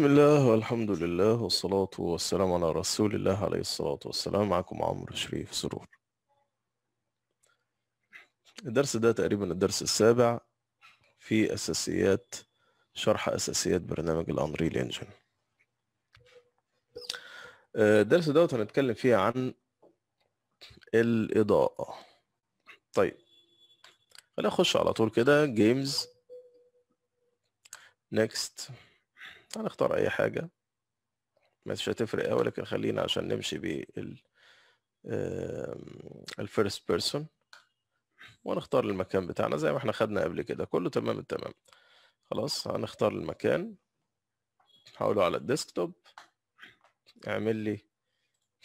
بسم الله والحمد لله والصلاة والسلام على رسول الله عليه الصلاة والسلام معكم عمرو شريف سرور الدرس ده تقريبا الدرس السابع في أساسيات شرح أساسيات برنامج الأنريل إنجن آه، الدرس ده هنتكلم فيه عن الإضاءة طيب خلينا نخش على طول كده جيمز نكست هنختار اي حاجة مش هتفرق اوي لكن خلينا عشان نمشي بال first person ونختار المكان بتاعنا زي ما احنا خدنا قبل كده كله تمام التمام خلاص هنختار المكان حوله على الديسكتوب اعمل لي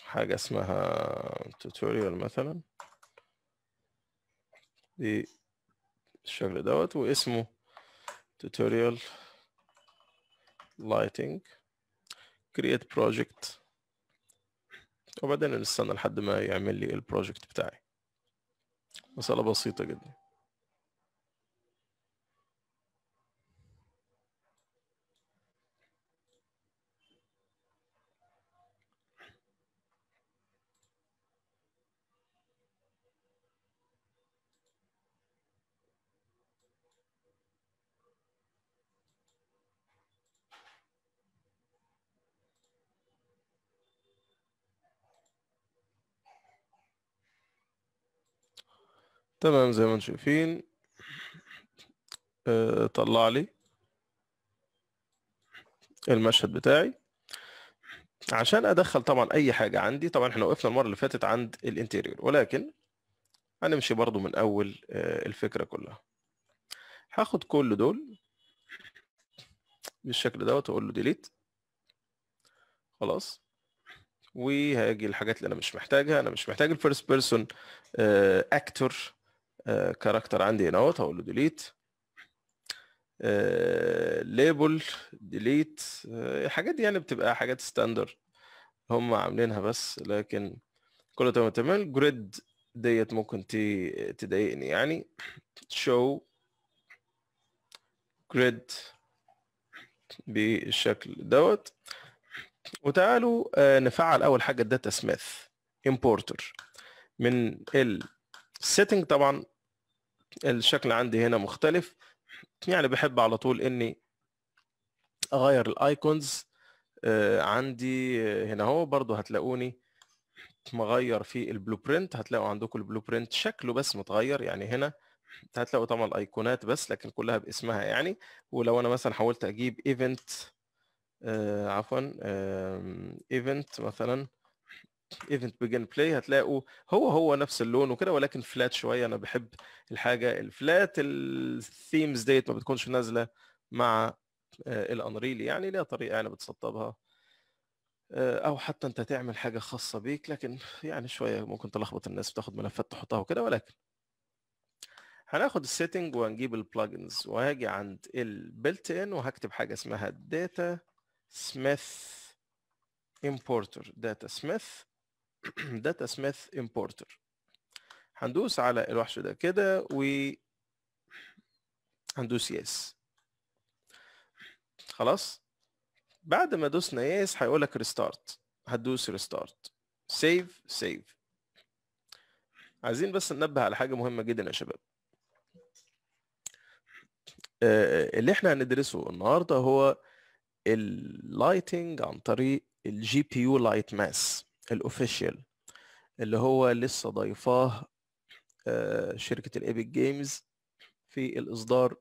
حاجة اسمها توتوريال مثلا بالشكل دوت واسمه توتوريال lighting create project وبعدين نستنى لحد ما يعمل لي البروجكت بتاعي مسألة بسيطة جدا تمام زي ما انتم شايفين آه، طلع لي المشهد بتاعي عشان ادخل طبعا اي حاجه عندي طبعا احنا وقفنا المره اللي فاتت عند الانتيريور ولكن هنمشي برضو من اول آه، الفكره كلها هاخد كل دول بالشكل دوت واقول له ديليت خلاص وهاجي الحاجات اللي انا مش محتاجها انا مش محتاج الفيرست بيرسون اكتور كاركتر آه، عندي هنا اهوت هقول له ديليت ليبل ديليت الحاجات دي يعني بتبقى حاجات ستاندرد هم عاملينها بس لكن كله تمام تمام جريد ديت ممكن تضايقني يعني شو جريد بالشكل دوت وتعالوا آه، نفعل اول حاجه الداتا سميث امبورتر من السيتنج طبعا الشكل عندي هنا مختلف يعني بحب على طول اني اغير الايكونز آه، عندي آه، هنا اهو برضو هتلاقوني مغير في البلو برنت هتلاقوا عندكم البلو برنت شكله بس متغير يعني هنا هتلاقوا طبعا الايقونات بس لكن كلها باسمها يعني ولو انا مثلا حاولت اجيب ايفنت آه، عفوا ايفنت مثلا ايفنت بيجن بلاي هتلاقوا هو هو نفس اللون وكده ولكن فلات شويه انا بحب الحاجه الفلات الثيمز ديت ما بتكونش نازله مع آه، الانريل يعني ليها طريقه يعني بتسطبها آه، او حتى انت تعمل حاجه خاصه بيك لكن يعني شويه ممكن تلخبط الناس بتاخد ملفات تحطها وكده ولكن هناخد السيتنج وهنجيب البلجنز وهاجي عند البلت ان وهكتب حاجه اسمها داتا سميث امبورتر داتا سميث داتا سميث امبورتر هندوس على الوحش ده كده و هندوس يس خلاص بعد ما دوسنا يس هيقول لك ريستارت هتدوس ريستارت سيف سيف عايزين بس ننبه على حاجه مهمه جدا يا شباب آه، آه، اللي احنا هندرسه النهارده هو اللايتنج عن طريق الجي بي يو لايت ماس الاوفيشال اللي هو لسه ضيفاه آه، شركة الايبك جيمز في الاصدار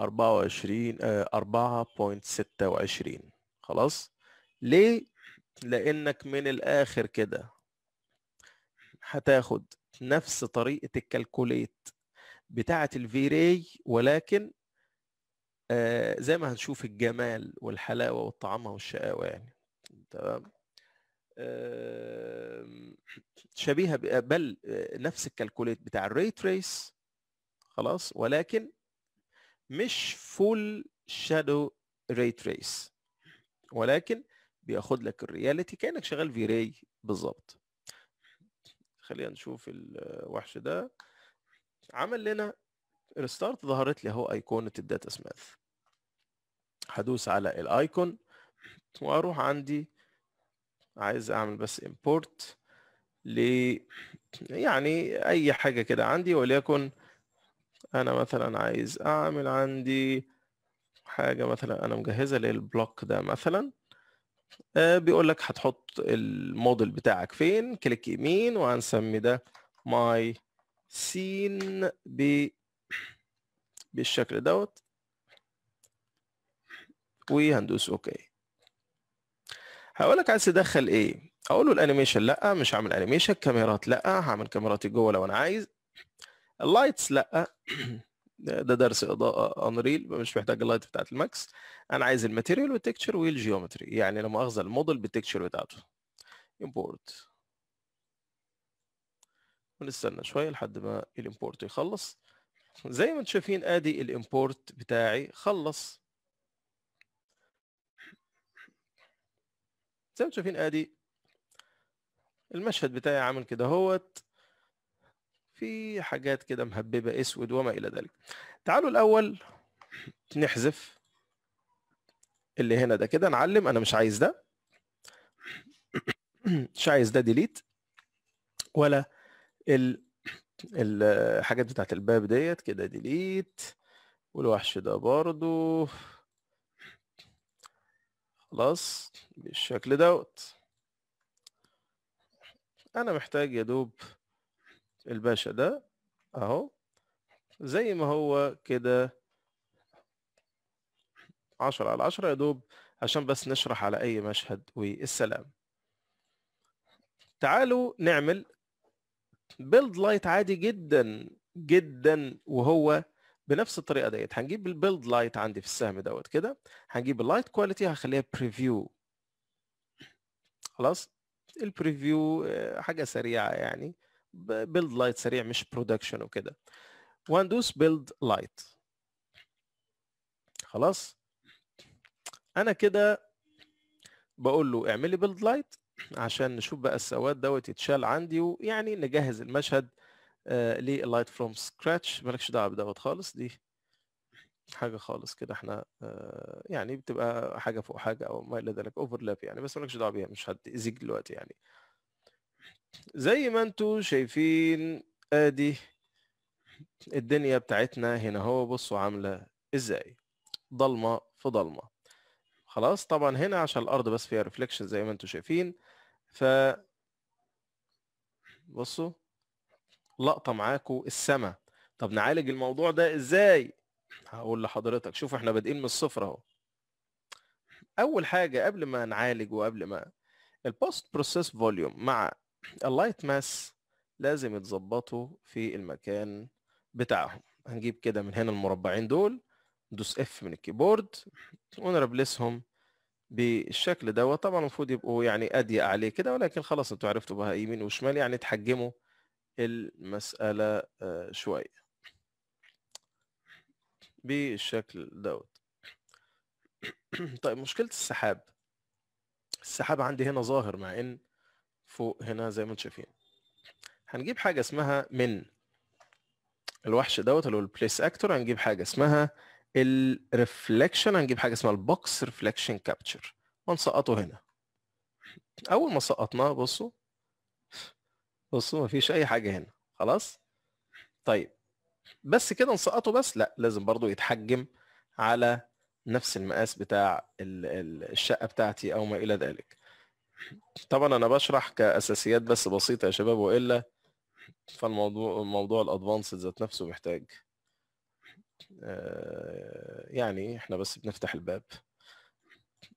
24 4.26 آه، خلاص ليه لانك من الاخر كده هتاخد نفس طريقه الكالكوليت بتاعه الفيري ولكن آه، زي ما هنشوف الجمال والحلاوه والطعامه والشقاوه يعني تمام شبيهه بل آه، نفس الكالكوليت بتاع الري تريس خلاص ولكن مش فول شادو ري تريس ولكن بياخد لك الرياليتي كانك شغال في راي بالظبط خلينا نشوف الوحش ده عمل لنا ريستارت ظهرت لي اهو ايقونه الداتا سماث هدوس على الايكون واروح عندي عايز اعمل بس امبورت ل يعني اي حاجه كده عندي وليكن انا مثلا عايز اعمل عندي حاجه مثلا انا مجهزه للبلوك ده مثلا آه، بيقول لك هتحط الموديل بتاعك فين كليك يمين وهنسمي ده ماي سين ب بالشكل دوت وهندوس اوكي هقول لك عايز تدخل ايه اقول له الانيميشن لا مش هعمل انيميشن كاميرات لا هعمل كاميراتي جوه لو انا عايز اللايتس لا ده درس اضاءه انريل مش محتاج اللايت بتاعت الماكس انا عايز الماتيريال والتكتشر والجيومتري يعني لما اخذ الموديل بالتكتشر بتاعته امبورت ونستنى شويه لحد ما الامبورت يخلص زي ما انتم شايفين ادي الامبورت بتاعي خلص زي ما شايفين ادي المشهد بتاعي عامل كده هوت في حاجات كده مهببه اسود وما الى ذلك تعالوا الاول نحذف اللي هنا ده كده نعلم انا مش عايز ده مش عايز ده ديليت ولا ال الحاجات بتاعت الباب ديت كده ديليت والوحش ده برضو خلاص بالشكل دوت انا محتاج يا دوب الباشا ده اهو زي ما هو كده عشرة على عشرة يا دوب عشان بس نشرح على اي مشهد والسلام تعالوا نعمل بيلد لايت عادي جدا جدا وهو بنفس الطريقه ديت هنجيب البيلد لايت عندي في السهم دوت كده هنجيب اللايت كواليتي هخليها بريفيو خلاص البريفيو آه، حاجه سريعه يعني بيلد لايت سريع مش برودكشن وكده وندوس بيلد لايت خلاص انا كده بقول له اعمل لي بيلد لايت عشان نشوف بقى السواد دوت يتشال عندي ويعني نجهز المشهد لايت فروم سكراتش مالكش دعوه بدوت خالص دي حاجه خالص كده احنا آه، يعني بتبقى حاجه فوق حاجه او ما الى ذلك اوفرلاب يعني بس مالكش دعوه بيها مش هتاذيك دلوقتي يعني زي ما انتوا شايفين ادي الدنيا بتاعتنا هنا هو بصوا عامله ازاي ضلمه في ضلمه خلاص طبعا هنا عشان الارض بس فيها ريفليكشن زي ما انتوا شايفين ف بصوا لقطه معاكو السما طب نعالج الموضوع ده ازاي هقول لحضرتك شوف احنا بادئين من الصفر اهو اول حاجه قبل ما نعالج وقبل ما البوست بروسيس فوليوم مع اللايت ماس لازم يتظبطوا في المكان بتاعهم هنجيب كده من هنا المربعين دول ندوس اف من الكيبورد ونربلسهم بالشكل دوت طبعا المفروض يبقوا يعني اضيق عليه كده ولكن خلاص انتوا عرفتوا بقى يمين وشمال يعني تحجموا المسألة آه، شوية بالشكل دوت طيب مشكلة السحاب السحاب عندي هنا ظاهر مع ان فوق هنا زي ما انتم شايفين هنجيب حاجة اسمها من الوحش دوت اللي هو البليس اكتور هنجيب حاجة اسمها الريفلكشن هنجيب حاجة اسمها البوكس ريفلكشن كابتشر ونسقطه هنا اول ما سقطناه بصوا بصوا مفيش اي حاجه هنا خلاص طيب بس كده نسقطه بس لا لازم برضو يتحجم على نفس المقاس بتاع الشقه بتاعتي او ما الى ذلك طبعا انا بشرح كاساسيات بس بسيطه يا شباب والا فالموضوع موضوع الادفانسد ذات نفسه محتاج آه، يعني احنا بس بنفتح الباب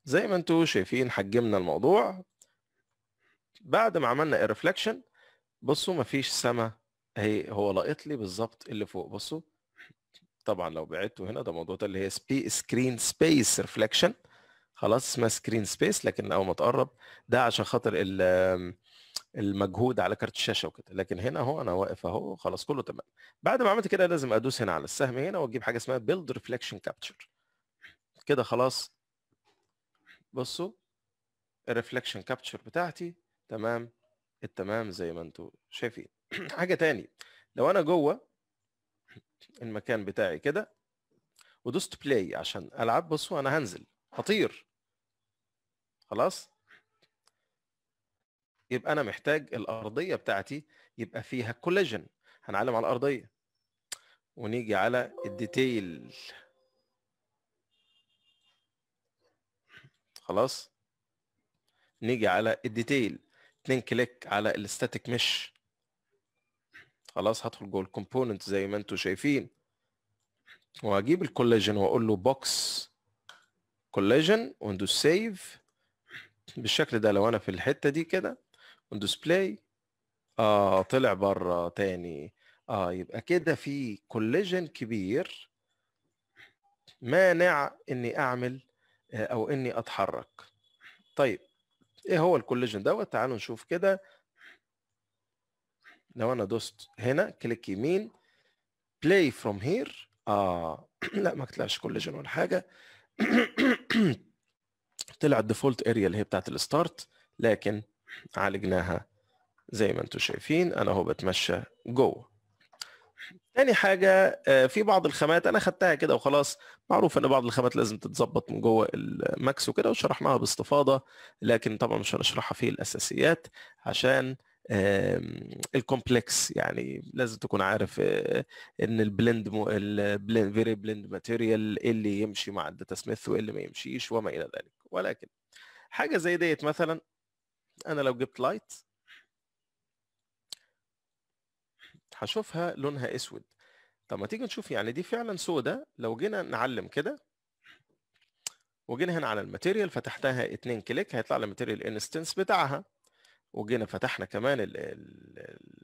زي ما انتوا شايفين حجمنا الموضوع بعد ما عملنا الريفلكشن بصوا مفيش سما هي هو لاقط لي بالظبط اللي فوق بصوا طبعا لو بعدته هنا ده موضوع اللي هي سبي سكرين سبيس ريفلكشن خلاص اسمها سكرين سبيس لكن اول ما تقرب ده عشان خاطر المجهود على كارت الشاشه وكده لكن هنا اهو انا واقف اهو خلاص كله تمام بعد ما عملت كده لازم ادوس هنا على السهم هنا واجيب حاجه اسمها بيلد ريفلكشن كابتشر كده خلاص بصوا الريفلكشن كابتشر بتاعتي تمام التمام زي ما انتوا شايفين حاجه تاني لو انا جوه المكان بتاعي كده ودوست بلاي عشان العب بصوا انا هنزل هطير خلاص يبقى انا محتاج الارضيه بتاعتي يبقى فيها كوليجن هنعلم على الارضيه ونيجي على الديتيل خلاص نيجي على الديتيل اتنين كليك على الاستاتيك مش خلاص هدخل جوه الكومبوننت زي ما انتم شايفين وهجيب الكولاجين واقول له بوكس كولاجين وندوس سيف بالشكل ده لو انا في الحته دي كده وندوس بلاي اه طلع بره تاني اه يبقى كده في كولاجين كبير مانع اني اعمل آه، او اني اتحرك طيب ايه هو الكوليجن دوت تعالوا نشوف كده لو انا دوست هنا كليك يمين بلاي فروم هير اه لا ما طلعش كوليجن ولا حاجه طلع الديفولت اريا اللي هي بتاعت الستارت لكن عالجناها زي ما انتم شايفين انا اهو بتمشى جوه تاني حاجة آه، في بعض الخامات أنا خدتها كده وخلاص معروف إن بعض الخامات لازم تتظبط من جوه الماكس وكده وشرحناها باستفاضة لكن طبعا مش هنشرحها في الأساسيات عشان الكومبلكس يعني لازم تكون عارف آه، ان البلند مو البلند فيري بلند ماتيريال ايه اللي يمشي مع الداتا سميث وايه اللي ما يمشيش وما الى ذلك ولكن حاجه زي ديت مثلا انا لو جبت لايت هشوفها لونها اسود طب ما تيجي نشوف يعني دي فعلا سودا لو جينا نعلم كده وجينا هنا على الماتيريال فتحتها اتنين كليك هيطلع لي ماتيريال انستنس بتاعها وجينا فتحنا كمان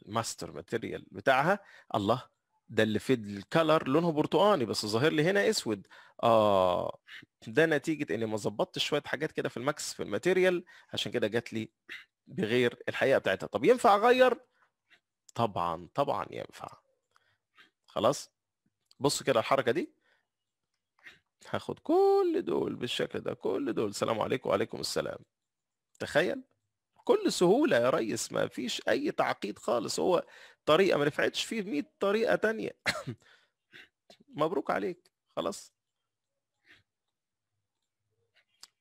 الماستر ماتيريال بتاعها الله ده اللي في الكلر لونه برتقاني بس ظاهر لي هنا اسود اه ده نتيجه اني ما ظبطتش شويه حاجات كده في الماكس في الماتيريال عشان كده جات لي بغير الحقيقه بتاعتها طب ينفع اغير طبعا طبعا ينفع خلاص بصوا كده الحركه دي هاخد كل دول بالشكل ده كل دول سلام عليكم وعليكم السلام تخيل بكل سهوله يا ريس ما فيش اي تعقيد خالص هو طريقه ما نفعتش فيه 100 طريقه تانية مبروك عليك خلاص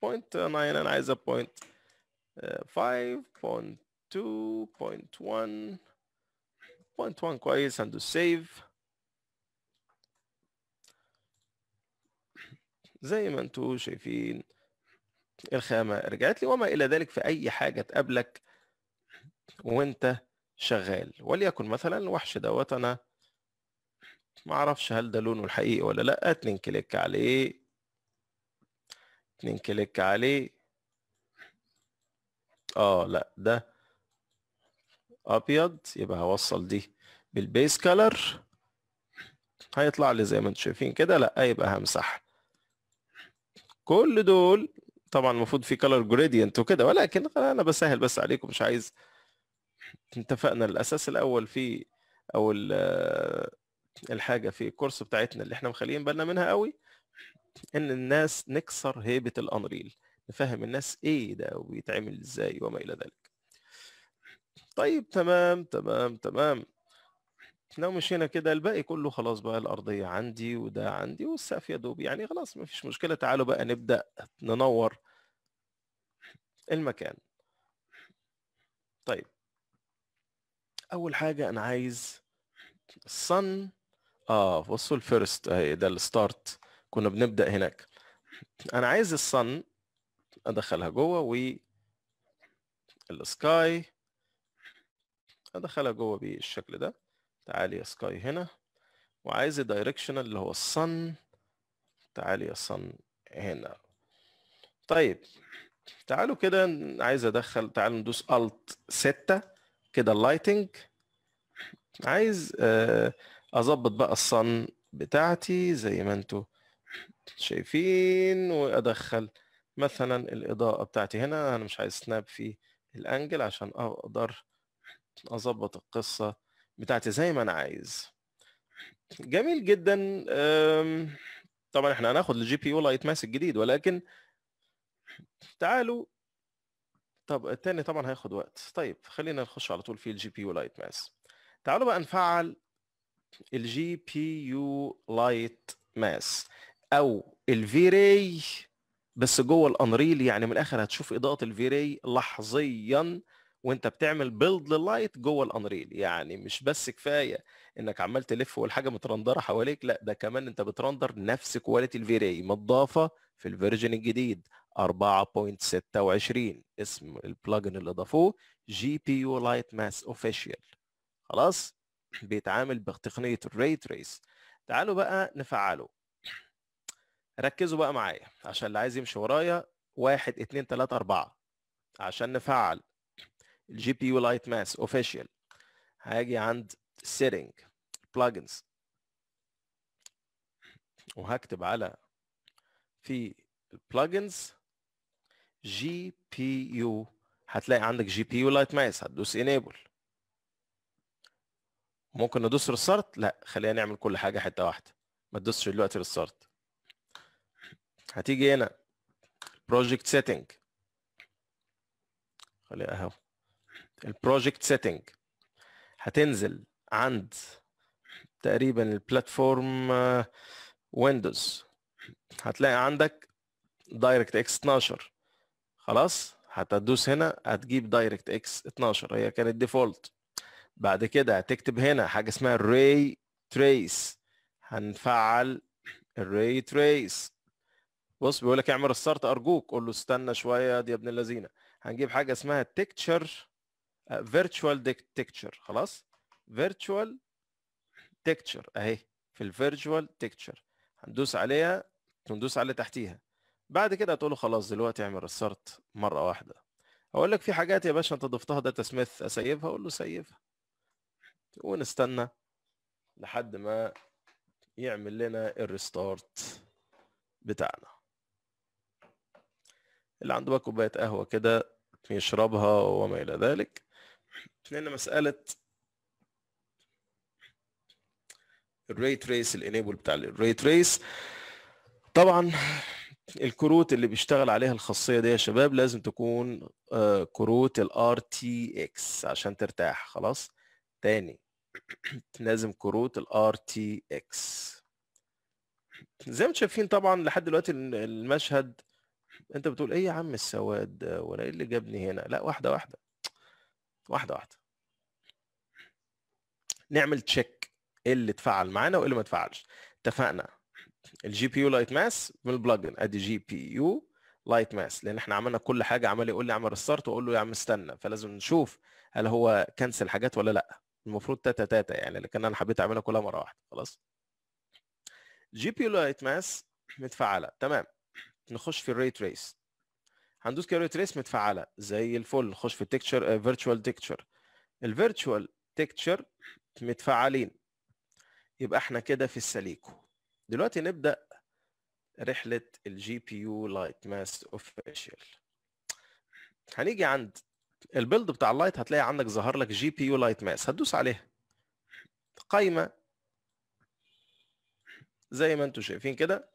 بوينت 9 انا عايزه بوينت 5.2.1 آه، بوينت 1 كويس هندو سيف زي ما انتم شايفين الخامة رجعت لي وما إلى ذلك في أي حاجة تقابلك وانت شغال وليكن مثلا الوحش دوت أنا معرفش هل ده لونه الحقيقي ولا لأ اتنين كليك عليه اتنين كليك عليه اه لا ده ابيض يبقى هوصل دي بالبيس كلر هيطلع لي زي ما انتم شايفين كده لا يبقى همسح كل دول طبعا المفروض في كلر جريدينت وكده ولكن انا بسهل بس عليكم مش عايز اتفقنا الاساس الاول في او الحاجه في الكورس بتاعتنا اللي احنا مخليين بالنا منها قوي ان الناس نكسر هيبه الانريل نفهم الناس ايه ده وبيتعمل ازاي وما الى ذلك طيب تمام تمام تمام لو مشينا كده الباقي كله خلاص بقى الأرضية عندي وده عندي والسقف يا دوب يعني خلاص مفيش مشكلة تعالوا بقى نبدأ ننور المكان طيب أول حاجة أنا عايز الصن اه بصوا الفيرست اهي ده الستارت كنا بنبدأ هناك أنا عايز الصن أدخلها جوه والسكاي ادخلها جوه بالشكل ده تعالي يا سكاي هنا وعايز الدايركشنال اللي هو الصن تعالي يا صن هنا طيب تعالوا كده عايز ادخل تعالوا ندوس الت 6 كده اللايتنج عايز آه، اظبط بقى الصن بتاعتي زي ما انتوا شايفين وادخل مثلا الاضاءه بتاعتي هنا انا مش عايز سناب في الانجل عشان اقدر اظبط القصه بتاعتي زي ما انا عايز جميل جدا طبعا احنا هناخد الجي بي يو لايت ماسك جديد ولكن تعالوا طب التاني طبعا هياخد وقت طيب خلينا نخش على طول في الجي بي يو لايت ماس تعالوا بقى نفعل الجي بي يو لايت ماس او الفيري بس جوه الانريل يعني من الاخر هتشوف اضاءه الفيري لحظيا وانت بتعمل بيلد لللايت جوه الانريل يعني مش بس كفايه انك عمال تلف والحاجه مترندره حواليك لا ده كمان انت بترندر نفس كواليتي الفيري متضافه في الفيرجن الجديد 4.26 اسم البلجن اللي ضافوه جي بي يو لايت ماس اوفيشال خلاص بيتعامل بتقنيه الري تريس تعالوا بقى نفعله ركزوا بقى معايا عشان اللي عايز يمشي ورايا واحد 2 3 اربعة عشان نفعل الجي بي يو لايت ماس اوفيشال هاجي عند سيتنج بلجنز وهكتب على في البلجنز جي بي يو هتلاقي عندك جي بي يو لايت ماس هتدوس انيبل ممكن ندوس ريستارت لا خلينا نعمل كل حاجه حته واحده ما تدوسش دلوقتي ريستارت هتيجي هنا بروجكت سيتنج خليها اهو البروجكت سيتنج هتنزل عند تقريبا البلاتفورم آه، ويندوز هتلاقي عندك دايركت اكس 12 خلاص هتدوس هنا هتجيب دايركت اكس 12 هي كانت ديفولت بعد كده هتكتب هنا حاجه اسمها ري تريس هنفعل الري تريس بص بيقول لك اعمل ريستارت ارجوك قول له استنى شويه يا ابن اللذينه هنجيب حاجه اسمها تكتشر فيرتشوال آه، تكتشر خلاص فيرتشوال تكتشر اهي في الفيرتشوال تكتشر هندوس عليها وندوس على تحتيها بعد كده هتقول خلاص دلوقتي اعمل ريستارت مره واحده اقول لك في حاجات يا باشا انت ضفتها داتا سميث اسيبها اقول له سيبها ونستنى لحد ما يعمل لنا الريستارت بتاعنا اللي عنده بقى كوبايه قهوه كده يشربها وما الى ذلك اثنين مساله الري تريس الانيبل بتاع الري تريس طبعا الكروت اللي بيشتغل عليها الخاصيه دي يا شباب لازم تكون آه، كروت ال RTX عشان ترتاح خلاص تاني لازم كروت ال RTX زي ما انتم شايفين طبعا لحد دلوقتي المشهد انت بتقول ايه يا عم السواد ولا ايه اللي جابني هنا لا واحده واحده واحده واحده نعمل تشيك ايه اللي اتفعل معانا وايه اللي ما اتفعلش اتفقنا الجي بي يو لايت ماس من البلجن ادي جي بي يو لايت ماس لان احنا عملنا كل حاجه عمال يقول لي اعمل ريستارت واقول له يا عم استنى فلازم نشوف هل هو كنسل حاجات ولا لا المفروض تاتا تاتا يعني لكن انا حبيت اعملها كلها مره واحده خلاص جي بي يو لايت ماس متفعله تمام نخش في الريت ريس هندوس كيرو تريس متفعله زي الفل نخش في آه، تكتشر فيرتشوال تكتشر الفيرتشوال تكتشر متفعلين يبقى احنا كده في السليكو دلوقتي نبدا رحله الجي بي يو لايت ماس اوفيشال هنيجي عند البيلد بتاع اللايت هتلاقي عندك ظهر لك جي بي يو لايت ماس هتدوس عليها قايمه زي ما انتم شايفين كده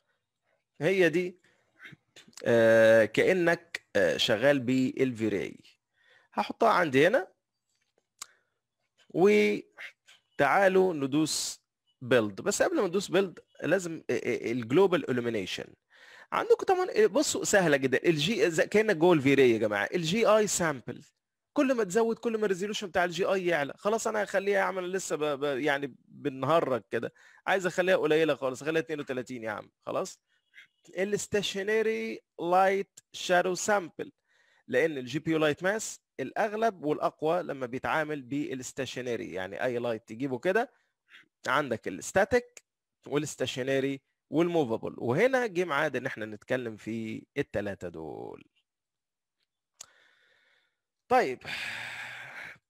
هي دي آه كانك آه شغال بالفيراي هحطها عندي هنا وتعالوا ندوس بيلد بس قبل ما ندوس بيلد لازم الجلوبال آه، آه، الومينيشن عندكم طبعا آه، بصوا سهله جدا الجي كانك جوه الفيري يا جماعه الجي اي سامبل كل ما تزود كل ما الريزولوشن بتاع الجي اي يعلى خلاص انا هخليها يا عم انا لسه ب... ب... يعني بنهرج كده عايز اخليها قليله خالص اخليها 32 يا عم خلاص الستيشنري لايت شادو سامبل لان الجي بي يو لايت ماس الاغلب والاقوى لما بيتعامل بالستيشنري يعني اي لايت تجيبه كده عندك الستاتيك والستيشنري والموفابل وهنا جه ميعاد ان احنا نتكلم في الثلاثه دول طيب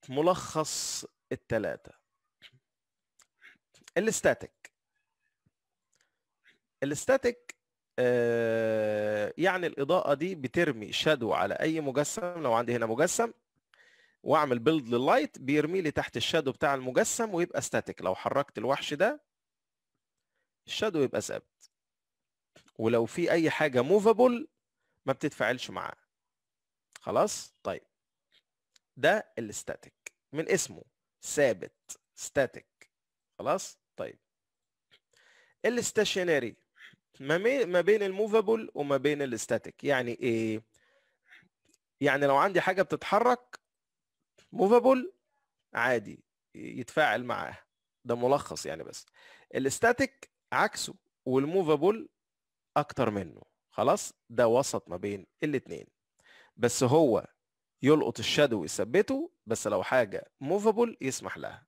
ملخص الثلاثه الاستاتيك الاستاتيك آه، يعني الاضاءه دي بترمي شادو على اي مجسم لو عندي هنا مجسم واعمل بيلد لللايت بيرمي لي تحت الشادو بتاع المجسم ويبقى ستاتيك لو حركت الوحش ده الشادو يبقى ثابت ولو في اي حاجه موفابل ما بتتفاعلش معاه خلاص طيب ده الستاتيك من اسمه ثابت ستاتيك خلاص طيب الاستاشيناري ما بين الموفابل وما بين الاستاتيك يعني ايه يعني لو عندي حاجه بتتحرك موفابل عادي يتفاعل معاها ده ملخص يعني بس الاستاتيك عكسه والموفابل اكتر منه خلاص ده وسط ما بين الاثنين بس هو يلقط الشادو ويثبته بس لو حاجه موفابل يسمح لها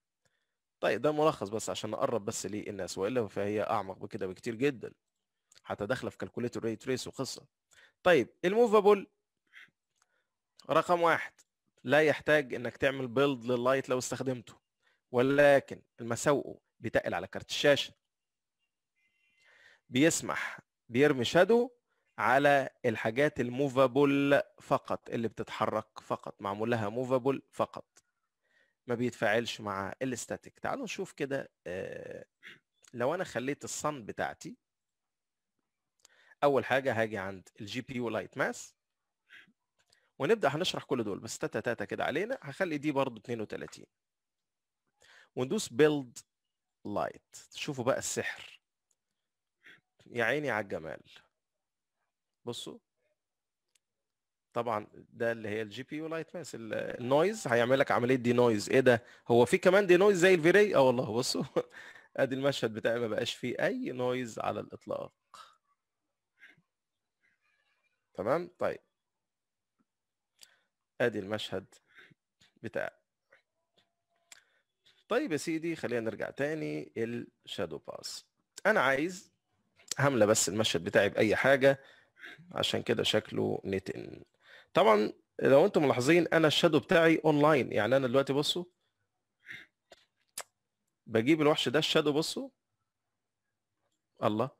طيب ده ملخص بس عشان نقرب بس للناس والا فهي اعمق بكده بكتير جدا حتى دخله في كالكوليتر ريت تريس وقصه طيب الموفابل رقم واحد لا يحتاج انك تعمل بيلد لللايت لو استخدمته ولكن مساوئه بيتقل على كارت الشاشه بيسمح بيرمي شادو على الحاجات الموفابل فقط اللي بتتحرك فقط معمول لها موفابل فقط ما بيتفاعلش مع الاستاتيك تعالوا نشوف كده آه، لو انا خليت الصن بتاعتي اول حاجه هاجي عند الجي بي يو لايت ماس ونبدا هنشرح كل دول بس تاتا تاتا كده علينا هخلي دي برضو 32 وندوس بيلد لايت تشوفوا بقى السحر يا عيني على الجمال بصوا طبعا ده اللي هي الجي بي يو لايت ماس النويز هيعمل لك عمليه دي نويز ايه ده هو في كمان دي نويز زي الفيري اه والله بصوا ادي المشهد بتاعي ما بقاش فيه اي نويز على الاطلاق تمام طيب ادي المشهد بتاع طيب يا سيدي خلينا نرجع تاني الشادو باس انا عايز هملة بس المشهد بتاعي باي حاجة عشان كده شكله نتن طبعا لو انتم ملاحظين انا الشادو بتاعي اونلاين يعني انا دلوقتي بصوا بجيب الوحش ده الشادو بصوا الله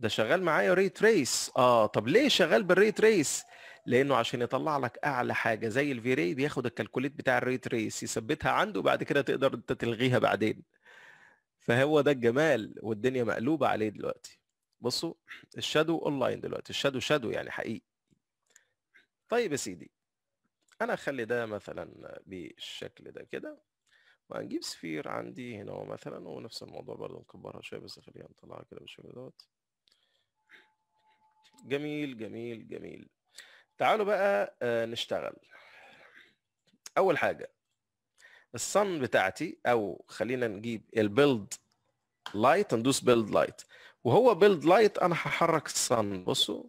ده شغال معايا ري تريس اه طب ليه شغال بالري تريس لانه عشان يطلع لك اعلى حاجه زي الفي ري بياخد الكالكوليت بتاع الري تريس يثبتها عنده وبعد كده تقدر انت تلغيها بعدين فهو ده الجمال والدنيا مقلوبه عليه دلوقتي بصوا الشادو اونلاين دلوقتي الشادو شادو يعني حقيقي طيب يا سيدي انا اخلي ده مثلا بالشكل ده كده وهنجيب سفير عندي هنا مثلا ونفس الموضوع برضه نكبرها شويه بس خليها نطلعها كده بالشكل دوت جميل جميل جميل تعالوا بقى آه، نشتغل اول حاجه الصن بتاعتي او خلينا نجيب البيلد لايت ندوس بيلد لايت وهو بيلد لايت انا هحرك الصن بصوا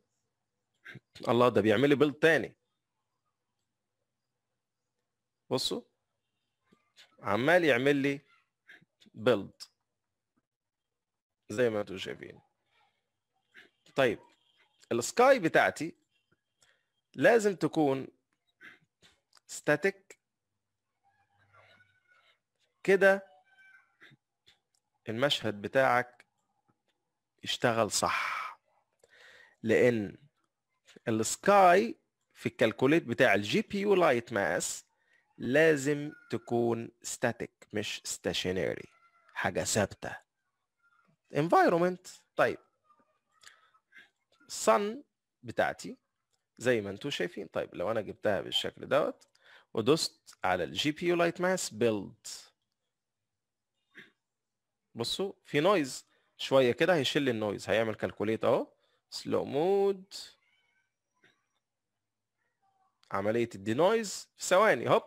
الله ده بيعمل لي بيلد تاني بصوا عمال يعمل لي بيلد زي ما انتم شايفين طيب السكاي بتاعتي لازم تكون ستاتيك كده المشهد بتاعك يشتغل صح لان السكاي في الكالكوليت بتاع الجي بي يو لايت ماس لازم تكون ستاتيك مش ستاشنري حاجه ثابته environment طيب sun بتاعتي زي ما انتم شايفين طيب لو انا جبتها بالشكل دوت ودوست على الجي بي يو لايت ماس بيلد بصوا في نويز شويه كده هيشيل النويز هيعمل كالكوليت اهو سلو مود عمليه الدينويز في ثواني هوب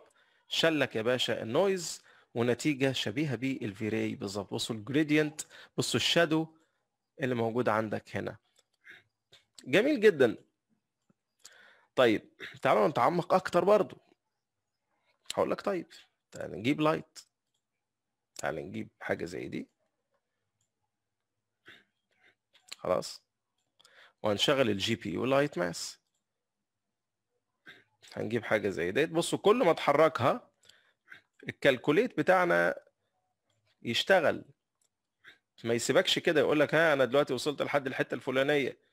شال لك يا باشا النويز ونتيجه شبيهه بالفيري بالظبط بصوا الجريدينت بصوا الشادو اللي موجود عندك هنا جميل جدا طيب تعالوا نتعمق اكتر برضو هقول لك طيب تعال نجيب لايت تعال نجيب حاجه زي دي خلاص وهنشغل الجي بي يو لايت ماس هنجيب حاجه زي ديت بصوا كل ما تحركها الكالكوليت بتاعنا يشتغل ما يسيبكش كده يقول لك ها انا دلوقتي وصلت لحد الحته الفلانيه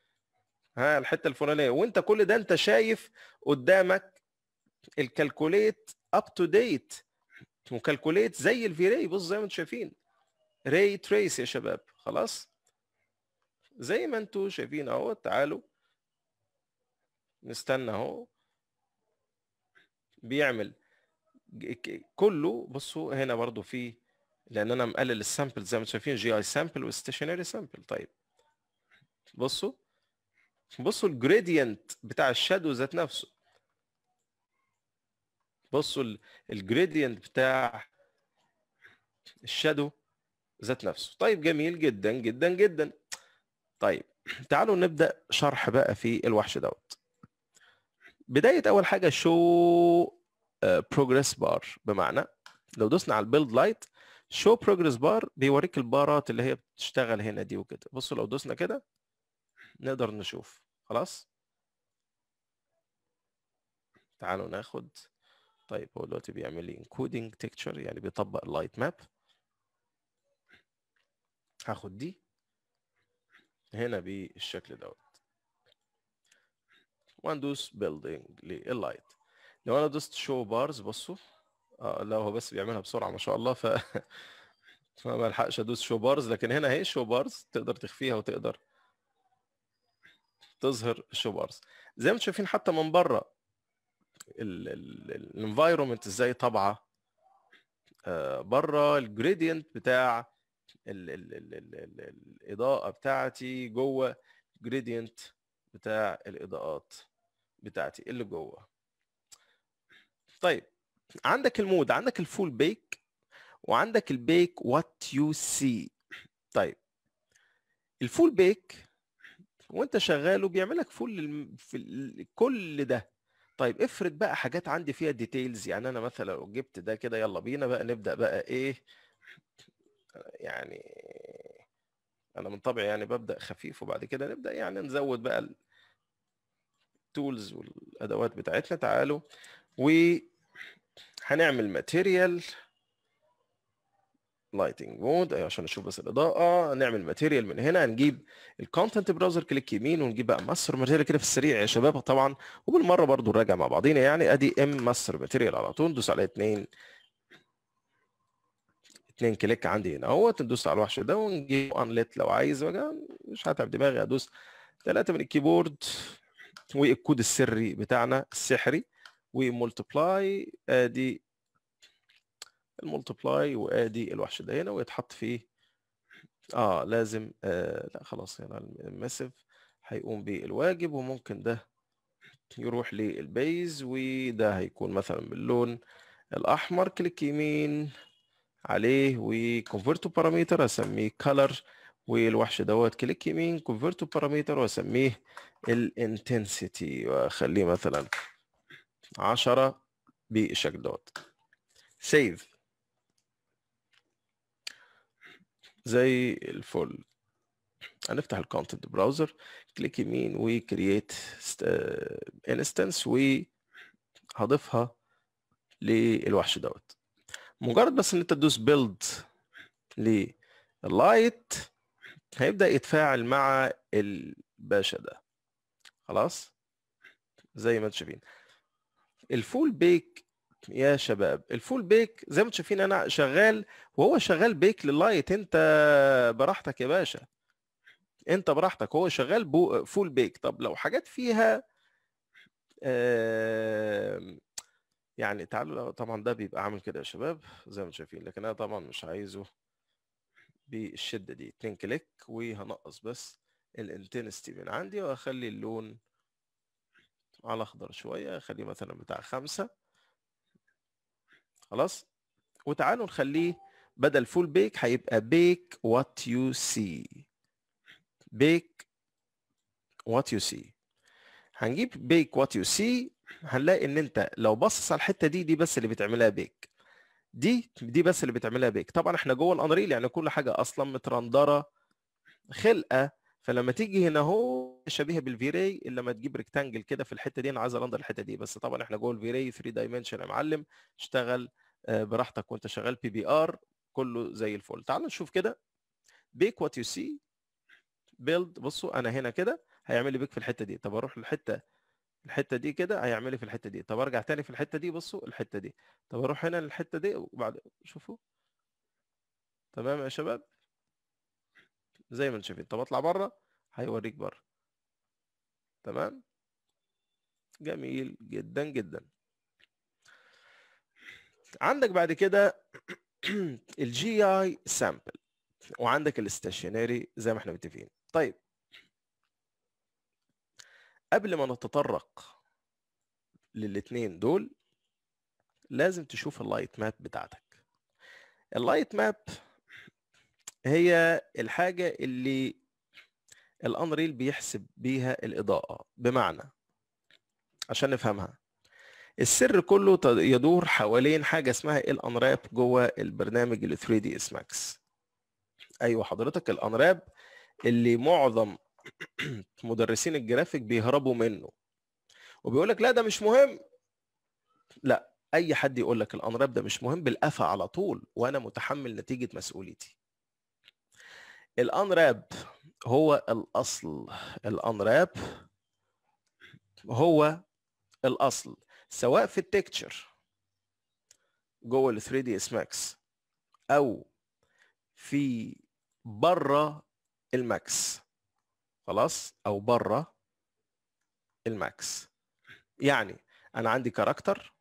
ها الحته الفلانيه وانت كل ده انت شايف قدامك الكالكوليت اب تو ديت وكالكوليت زي الفي راي بص زي ما انتم شايفين ري تريس يا شباب خلاص زي ما انتم شايفين اهو تعالوا نستنى اهو بيعمل كله بصوا هنا برضو في لان انا مقلل السامبل زي ما انتم شايفين جي اي سامبل وستيشنري سامبل طيب بصوا بصوا الجريدينت بتاع الشادو ذات نفسه بصوا الجريدينت بتاع الشادو ذات نفسه طيب جميل جدا جدا جدا طيب تعالوا نبدا شرح بقى في الوحش دوت بدايه اول حاجه شو بروجريس بار بمعنى لو دوسنا على البيلد لايت شو بروجريس بار بيوريك البارات اللي هي بتشتغل هنا دي وكده بصوا لو دوسنا كده نقدر نشوف خلاص تعالوا ناخد طيب هو دلوقتي بيعمل لي انكودنج تكتشر يعني بيطبق اللايت ماب هاخد دي هنا بالشكل دوت واندوس بيلدينج لللايت لو انا دوست شو بارز بصوا اه لا هو بس بيعملها بسرعه ما شاء الله ف فما بلحقش ادوس شو بارز لكن هنا اهي شو بارز تقدر تخفيها وتقدر تظهر الشوبارز زي ما انتم شايفين حتى من بره الانفايرومنت ازاي طابعه آه، بره الجريدينت بتاع الـ الـ الـ الـ الـ الاضاءه بتاعتي جوه الجريدينت بتاع الاضاءات بتاعتي اللي جوه طيب عندك المود عندك الفول بيك وعندك البيك وات يو سي طيب الفول بيك وانت شغال وبيعمل لك فول في كل ده طيب افرض بقى حاجات عندي فيها ديتيلز يعني انا مثلا لو جبت ده كده يلا بينا بقى نبدا بقى ايه يعني انا من طبعي يعني ببدا خفيف وبعد كده نبدا يعني نزود بقى التولز والادوات بتاعتنا تعالوا وهنعمل ماتيريال لايتنج أيوة، مود عشان نشوف بس الاضاءه نعمل ماتيريال من هنا نجيب الكونتنت براوزر كليك يمين ونجيب بقى ماستر ماتيريال كده في السريع يا شباب طبعا وبالمره برضو نراجع مع بعضينا يعني ادي ام ماستر ماتيريال على طول ندوس على اثنين اثنين كليك عندي هنا اهوت ندوس على الوحش ده ونجيب انلت لو عايز بقى مش هتعب دماغي ادوس ثلاثه من الكيبورد والكود السري بتاعنا السحري ومولتبلاي ادي الملتبلاي وادي الوحش ده هنا ويتحط فيه اه لازم آه لا خلاص هنا يعني هيقوم بالواجب وممكن ده يروح للبيز وده هيكون مثلا باللون الاحمر كليك يمين عليه وكونفرت بارامتر اسميه كلر والوحش دوت كليك يمين كونفرت بارامتر واسميه الانتنسيتي واخليه مثلا 10 بالشكل دوت سيف زي الفل هنفتح الكونتنت براوزر كليك يمين وكرييت انستنس وهضيفها للوحش دوت مجرد بس ان انت تدوس بيلد لللايت هيبدا يتفاعل مع الباشا ده خلاص زي ما انتم شايفين الفول بيك يا شباب الفول بيك زي ما انتم شايفين انا شغال وهو شغال بيك لللايت انت براحتك يا باشا انت براحتك هو شغال بو فول بيك طب لو حاجات فيها يعني تعالوا طبعا ده بيبقى عامل كده يا شباب زي ما انتم شايفين لكن انا طبعا مش عايزه بالشده دي اتنين كليك وهنقص بس الانتنستي من عندي واخلي اللون على اخضر شويه اخليه مثلا بتاع خمسة خلاص وتعالوا نخليه بدل فول بيك هيبقى بيك وات يو سي بيك وات يو سي هنجيب بيك وات يو سي هنلاقي ان انت لو باصص على الحته دي دي بس اللي بتعملها بيك دي دي بس اللي بتعملها بيك طبعا احنا جوه الانريل يعني كل حاجه اصلا مترندره خلقه فلما تيجي هنا اهو شبيهه بالفيري الا لما تجيب ريكتانجل كده في الحته دي انا عايز انضر الحته دي بس طبعا احنا جوه الفيري 3 دايمنشن يا معلم اشتغل آه، براحتك وانت شغال بي بي ار كله زي الفل تعال نشوف كده بيك وات يو سي بيلد بصوا انا هنا كده هيعمل لي بيك في الحته دي طب اروح للحته الحته دي كده هيعمل لي في الحته دي طب ارجع تاني في الحته دي بصوا الحته دي طب اروح هنا للحته دي وبعد شوفوا تمام يا شباب زي ما انتم شايفين طب اطلع بره هيوريك بره تمام جميل جدا جدا عندك بعد كده الجي اي سامبل وعندك الاستاشيناري زي ما احنا متفقين طيب قبل ما نتطرق للاثنين دول لازم تشوف اللايت ماب بتاعتك اللايت ماب هي الحاجة اللي الانريل بيحسب بيها الاضاءه بمعنى عشان نفهمها السر كله يدور حوالين حاجه اسمها الانراب جوه البرنامج ال 3 دي اس ماكس ايوه حضرتك الانراب اللي معظم مدرسين الجرافيك بيهربوا منه وبيقولك لا ده مش مهم لا اي حد يقول لك الانراب ده مش مهم بالقفا على طول وانا متحمل نتيجه مسؤوليتي الانراب هو الاصل الانراب هو الاصل سواء في التكتشر جوه ال 3 دي اس ماكس او في بره الماكس خلاص او بره الماكس يعني انا عندي كاركتر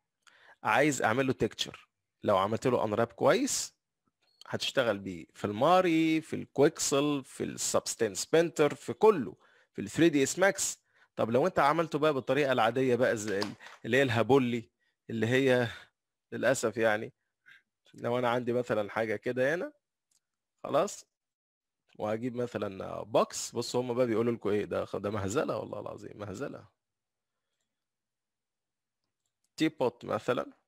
عايز اعمل له تكتشر لو عملت له انراب كويس هتشتغل بيه في الماري في الكويكسل في السبستنس بنتر في كله في ال 3 دي اس ماكس طب لو انت عملته بقى بالطريقه العاديه بقى زي اللي هي الهابولي اللي هي للاسف يعني لو انا عندي مثلا حاجه كده هنا خلاص وهجيب مثلا بوكس بصوا هم بقى بيقولوا لكم ايه ده ده مهزله والله العظيم مهزله تي بوت مثلا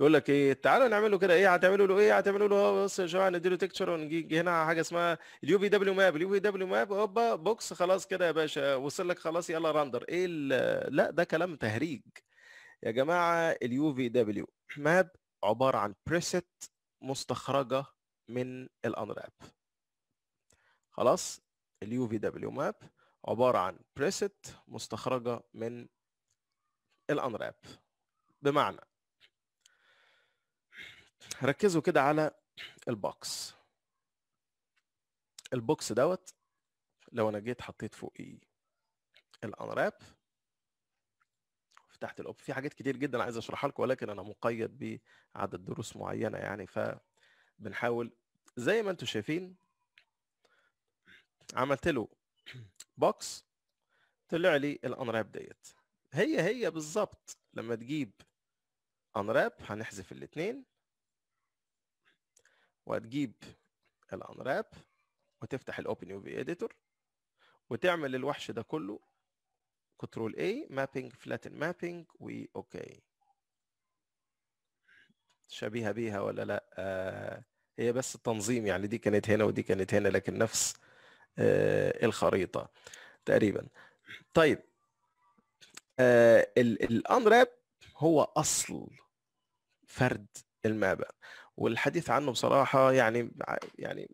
يقول لك ايه تعالوا نعمله كده ايه هتعملوا له ايه هتعملوا له بص يا جماعه نديله تكتشر ونجي هنا حاجه اسمها اليو في دبليو ماب اليو في دبليو ماب هوبا بوكس خلاص كده يا باشا وصل لك خلاص يلا رندر ايه لا ده كلام تهريج يا جماعه اليو في دبليو ماب عباره عن بريست مستخرجه من الانراب خلاص اليو في دبليو ماب عباره عن بريست مستخرجه من الانراب بمعنى ركزوا كده على البوكس البوكس دوت لو انا جيت حطيت فوقيه الانراب فتحت الاوب في حاجات كتير جدا عايز اشرحها لكم ولكن انا مقيد بعدد دروس معينه يعني فبنحاول زي ما انتم شايفين عملت له بوكس طلع لي الانراب ديت هي هي بالظبط لما تجيب انراب هنحذف الاثنين وهتجيب الانراب وتفتح الاوبن يو في اديتور وتعمل الوحش ده كله كنترول اي مابينج فلاتن مابينج واوكي شبيهه بيها ولا لا آه هي بس التنظيم يعني دي كانت هنا ودي كانت هنا لكن نفس آه الخريطه تقريبا طيب آه الانراب هو اصل فرد المابا والحديث عنه بصراحه يعني يعني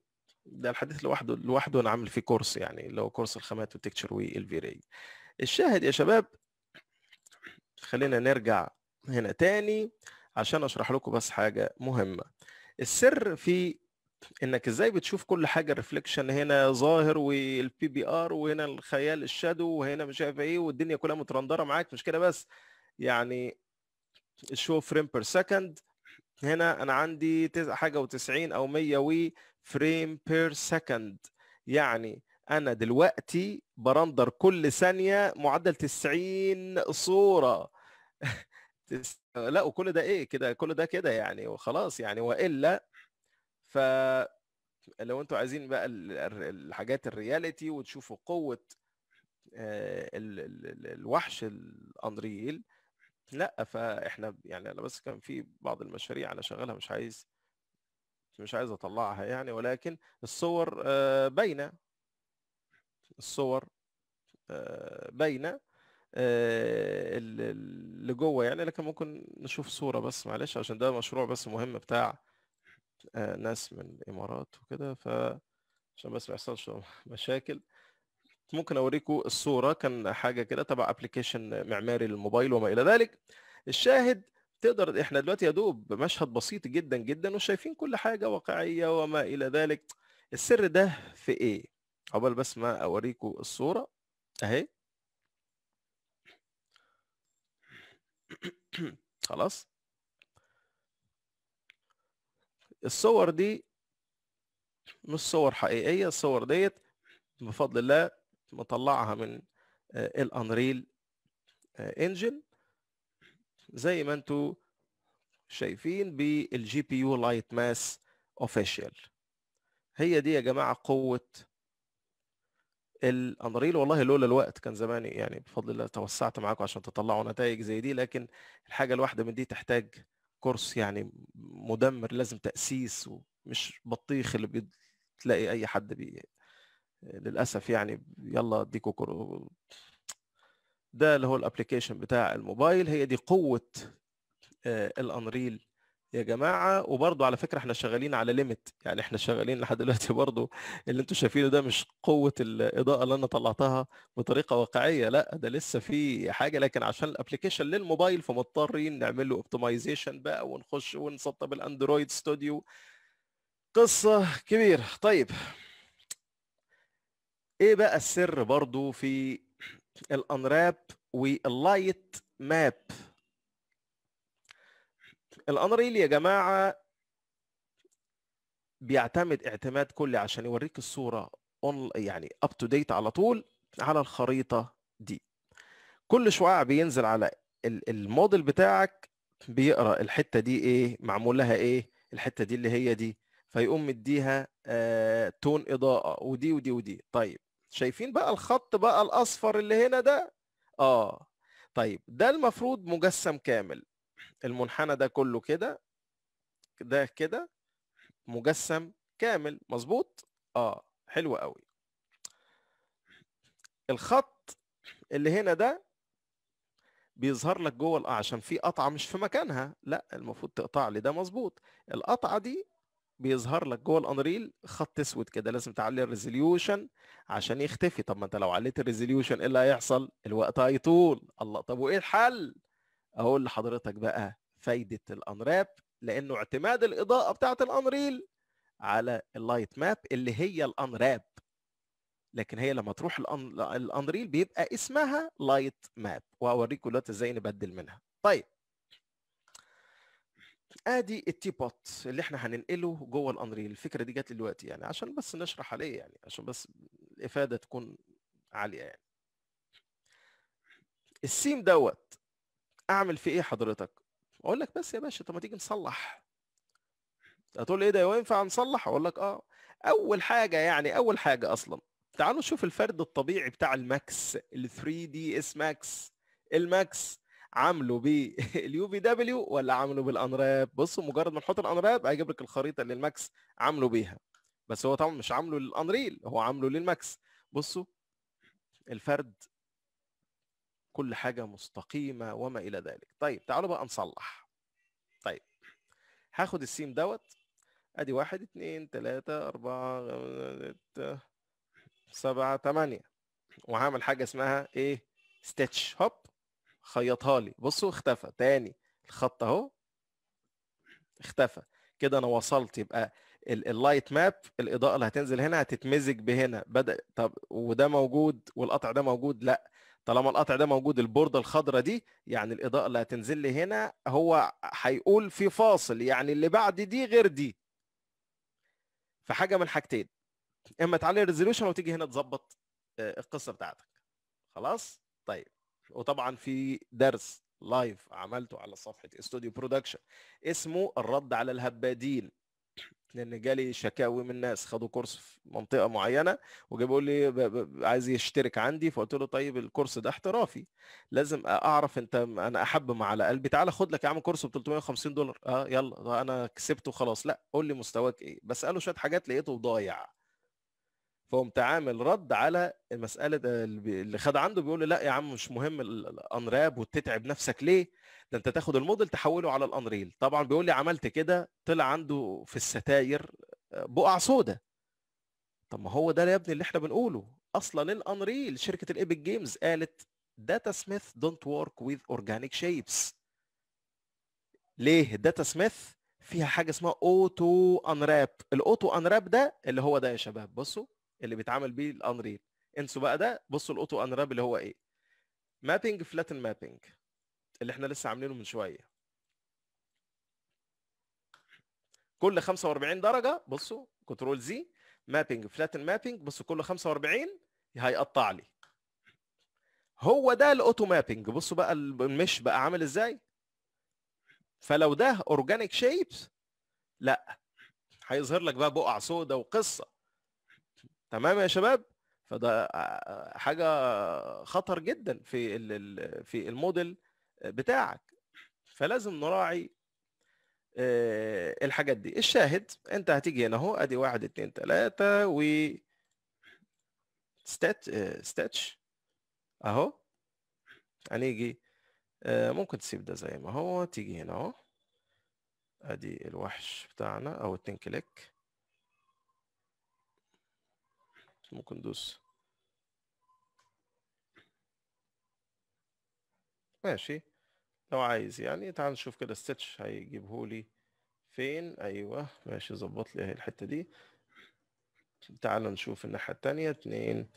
ده الحديث لوحده لوحده انا عامل فيه كورس يعني اللي هو كورس الخامات والتكتشر والفيري الشاهد يا شباب خلينا نرجع هنا تاني عشان اشرح لكم بس حاجه مهمه السر في انك ازاي بتشوف كل حاجه الريفليكشن هنا ظاهر والبي بي ار وهنا الخيال الشادو وهنا مش عارف ايه والدنيا كلها مترندره معاك مش كده بس يعني الشو فريم بير سكند هنا انا عندي تز... حاجه و90 او 100 وي فريم بير سكند يعني انا دلوقتي برندر كل ثانيه معدل 90 صوره لا وكل ده ايه كده كل ده كده يعني وخلاص يعني والا ف لو انتوا عايزين بقى الحاجات الرياليتي وتشوفوا قوه آه، الوحش الانريل لا فاحنا يعني انا بس كان في بعض المشاريع انا شغالها مش عايز مش عايز اطلعها يعني ولكن الصور آه، باينه الصور آه، باينه آه، اللي جوه يعني لكن ممكن نشوف صوره بس معلش عشان ده مشروع بس مهم بتاع ناس من الامارات وكده ف عشان بس ما يحصلش مشاكل ممكن اوريكم الصوره كان حاجه كده تبع ابلكيشن معماري للموبايل وما الى ذلك الشاهد تقدر احنا دلوقتي يا دوب مشهد بسيط جدا جدا وشايفين كل حاجه واقعيه وما الى ذلك السر ده في ايه عقبال بس ما اوريكم الصوره اهي خلاص الصور دي مش صور حقيقيه الصور ديت بفضل الله مطلعها من آه، الانريل آه، انجن زي ما انتوا شايفين بالجي بي يو لايت ماس اوفيشال هي دي يا جماعه قوه الانريل والله لولا الوقت كان زماني يعني بفضل الله توسعت معاكم عشان تطلعوا نتائج زي دي لكن الحاجه الواحده من دي تحتاج كورس يعني مدمر لازم تاسيس ومش بطيخ اللي بتلاقي اي حد بي للاسف يعني يلا اديكوا ده اللي هو الابلكيشن بتاع الموبايل هي دي قوه آه، الانريل يا جماعه وبرده على فكره احنا شغالين على ليميت يعني احنا شغالين لحد دلوقتي برده اللي انتم شايفينه ده مش قوه الاضاءه اللي انا طلعتها بطريقه واقعيه لا ده لسه في حاجه لكن عشان الابلكيشن للموبايل فمضطرين نعمل له اوبتمايزيشن بقى ونخش ونسطب الاندرويد ستوديو قصه كبيره طيب ايه بقى السر برضو في الانراب واللايت ماب الانريل يا جماعه بيعتمد اعتماد كلي عشان يوريك الصوره اون يعني اب تو ديت على طول على الخريطه دي كل شعاع بينزل على الموديل بتاعك بيقرا الحته دي ايه معمول لها ايه الحته دي اللي هي دي فيقوم مديها آه تون اضاءه ودي ودي ودي طيب شايفين بقى الخط بقى الاصفر اللي هنا ده اه طيب ده المفروض مجسم كامل المنحنى ده كله كده ده كده مجسم كامل مظبوط اه حلو قوي الخط اللي هنا ده بيظهر لك جوه عشان في قطعه مش في مكانها لا المفروض تقطع لي ده مظبوط القطعه دي بيظهر لك جوه الانريل خط اسود كده لازم تعلي الريزوليوشن عشان يختفي طب ما انت لو عليت الريزوليوشن ايه اللي هيحصل الوقت هيطول الله طب وايه الحل اقول لحضرتك بقى فايده الانراب لانه اعتماد الاضاءه بتاعه الانريل على اللايت ماب اللي هي الانراب لكن هي لما تروح الانريل بيبقى اسمها لايت ماب وهوريكم دلوقتي ازاي نبدل منها طيب ادي التيبوت اللي احنا هننقله جوه الانريل الفكره دي جت دلوقتي يعني عشان بس نشرح عليه يعني عشان بس الافاده تكون عاليه يعني السيم دوت اعمل فيه ايه حضرتك اقول لك بس يا باشا طب ما تيجي نصلح هتقول ايه ده ينفع نصلح اقول لك اه اول حاجه يعني اول حاجه اصلا تعالوا نشوف الفرد الطبيعي بتاع الماكس ال 3 دي اس ماكس الماكس عامله باليو بي دبليو ولا عامله بالانراب بص مجرد ما نحط الانراب هيجيب لك الخريطه اللي الماكس عامله بيها بس هو طبعا مش عامله للانريل هو عامله للماكس بصوا الفرد كل حاجه مستقيمه وما الى ذلك طيب تعالوا بقى نصلح طيب هاخد السيم دوت ادي واحد اتنين تلاتة اربعة سبعة تمانية وهعمل حاجة اسمها ايه ستيتش هوب خيطها لي بصوا اختفى تاني الخط اهو اختفى كده انا وصلت يبقى اللايت ماب الاضاءه اللي هتنزل هنا هتتمزج بهنا بدا طب وده موجود والقطع ده موجود لا طالما القطع ده موجود البورده الخضراء دي يعني الاضاءه اللي هتنزل لي هنا هو هيقول في فاصل يعني اللي بعد دي غير دي فحاجه من حاجتين اما تعلي الريزولوشن وتيجي هنا تظبط آه، القصه بتاعتك خلاص طيب وطبعا في درس لايف عملته على صفحه استوديو برودكشن اسمه الرد على الهبادين لان جالي شكاوي من ناس خدوا كورس في منطقه معينه وجابوا لي عايز يشترك عندي فقلت له طيب الكورس ده احترافي لازم اعرف انت انا احب ما على قلبي تعالى خد لك يا عم كورس ب 350 دولار اه يلا آه، انا كسبته خلاص لا قول لي مستواك ايه بساله شويه حاجات لقيته ضايع فقمت عامل رد على المساله اللي خد عنده بيقول لا يا عم مش مهم الانراب وتتعب نفسك ليه ده انت تاخد الموديل تحوله على الانريل طبعا بيقول لي عملت كده طلع عنده في الستاير آه، بقع سودة طب ما هو ده يا ابني اللي احنا بنقوله اصلا الانريل شركه الايبك جيمز قالت داتا سميث دونت ورك ويذ اورجانيك شيبس ليه داتا سميث فيها حاجه اسمها اوتو انراب الاوتو انراب ده اللي هو ده يا شباب بصوا اللي بيتعامل بيه الانريل انسوا بقى ده بصوا الاوتو انراب اللي هو ايه مابنج فلاتن مابنج اللي احنا لسه عاملينه من شويه كل 45 درجه بصوا كنترول زي مابنج فلاتن مابنج بصوا كل 45 هيقطع لي هو ده الاوتو مابنج بصوا بقى المش بقى عامل ازاي فلو ده اورجانيك شيبس لا هيظهر لك بقى بقع سودا وقصه تمام يا شباب فده آه، آه، حاجه خطر جدا في في الموديل بتاعك فلازم نراعي آه، الحاجات دي الشاهد انت هتيجي هنا اهو ادي واحد اتنين تلاتة و ستاتش اهو هنيجي ممكن تسيب ده زي ما هو تيجي هنا اهو ادي الوحش بتاعنا او اتنين كليك ممكن ندوس ماشي لو عايز يعني تعال نشوف كده ستيتش هيجيبهولي فين ايوه ماشي ظبط لي اهي الحته دي تعال نشوف الناحيه التانية اتنين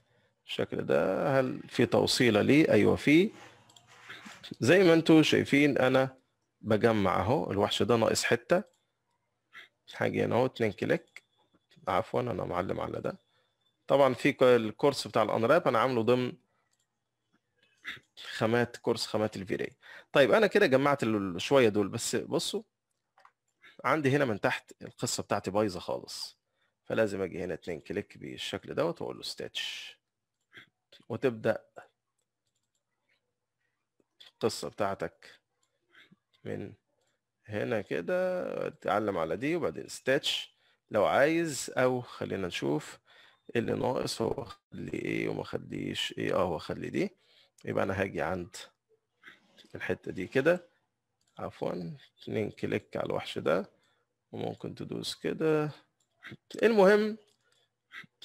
بالشكل ده هل في توصيله ليه ايوه في زي ما انتوا شايفين انا بجمع اهو الوحش ده ناقص حته هاجي هنا اهو اتنين كليك عفوا انا معلم على ده طبعا في الكورس بتاع الانراب انا عامله ضمن خامات كورس خامات الفيري طيب انا كده جمعت شويه دول بس بصوا عندي هنا من تحت القصه بتاعتي بايظه خالص فلازم اجي هنا اتنين كليك بالشكل دوت واقول له ستاتش وتبدا القصه بتاعتك من هنا كده تعلم على دي وبعدين ستاتش لو عايز او خلينا نشوف اللي ناقص هو اخلي ايه وما اخليش ايه اه واخلي دي يبقى انا هاجي عند الحته دي كده عفوا اتنين كليك على الوحش ده وممكن تدوس كده المهم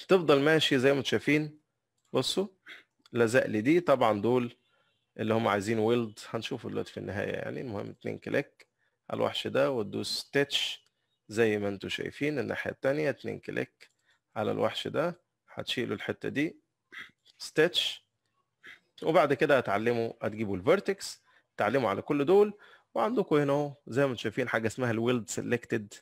تفضل ماشي زي ما انتم شايفين بصوا لزق لي دي طبعا دول اللي هم عايزين ويلد هنشوفه دلوقتي في النهايه يعني المهم اتنين كليك على الوحش ده وتدوس ستيتش زي ما انتم شايفين الناحيه التانية اتنين كليك على الوحش ده هتشيله الحته دي ستيتش وبعد كده هتعلموا هتجيبوا الفيرتكس تعلموا على كل دول وعندكم هنا اهو زي ما انتم شايفين حاجه اسمها الويلد سيلكتد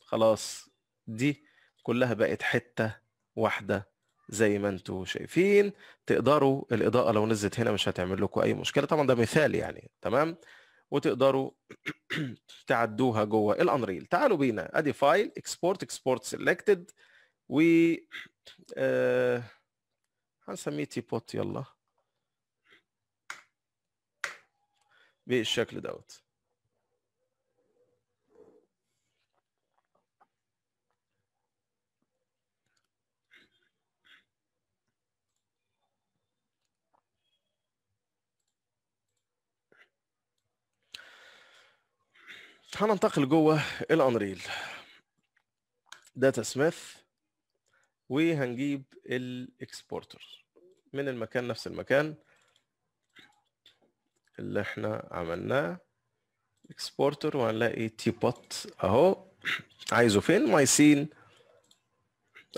خلاص دي كلها بقت حته واحده زي ما انتم شايفين تقدروا الاضاءه لو نزلت هنا مش هتعمل لكم اي مشكله طبعا ده مثال يعني تمام وتقدروا تعدوها جوه الانريل تعالوا بينا ادي فايل اكسبورت اكسبورت سيلكتد و آه، هنسميه تي بوت يلا بالشكل دوت هننتقل جوه الانريل داتا سميث وهنجيب الاكسبورتر من المكان نفس المكان اللي احنا عملناه اكسبورتر وهنلاقي تي بوت اهو عايزه فين ماي سين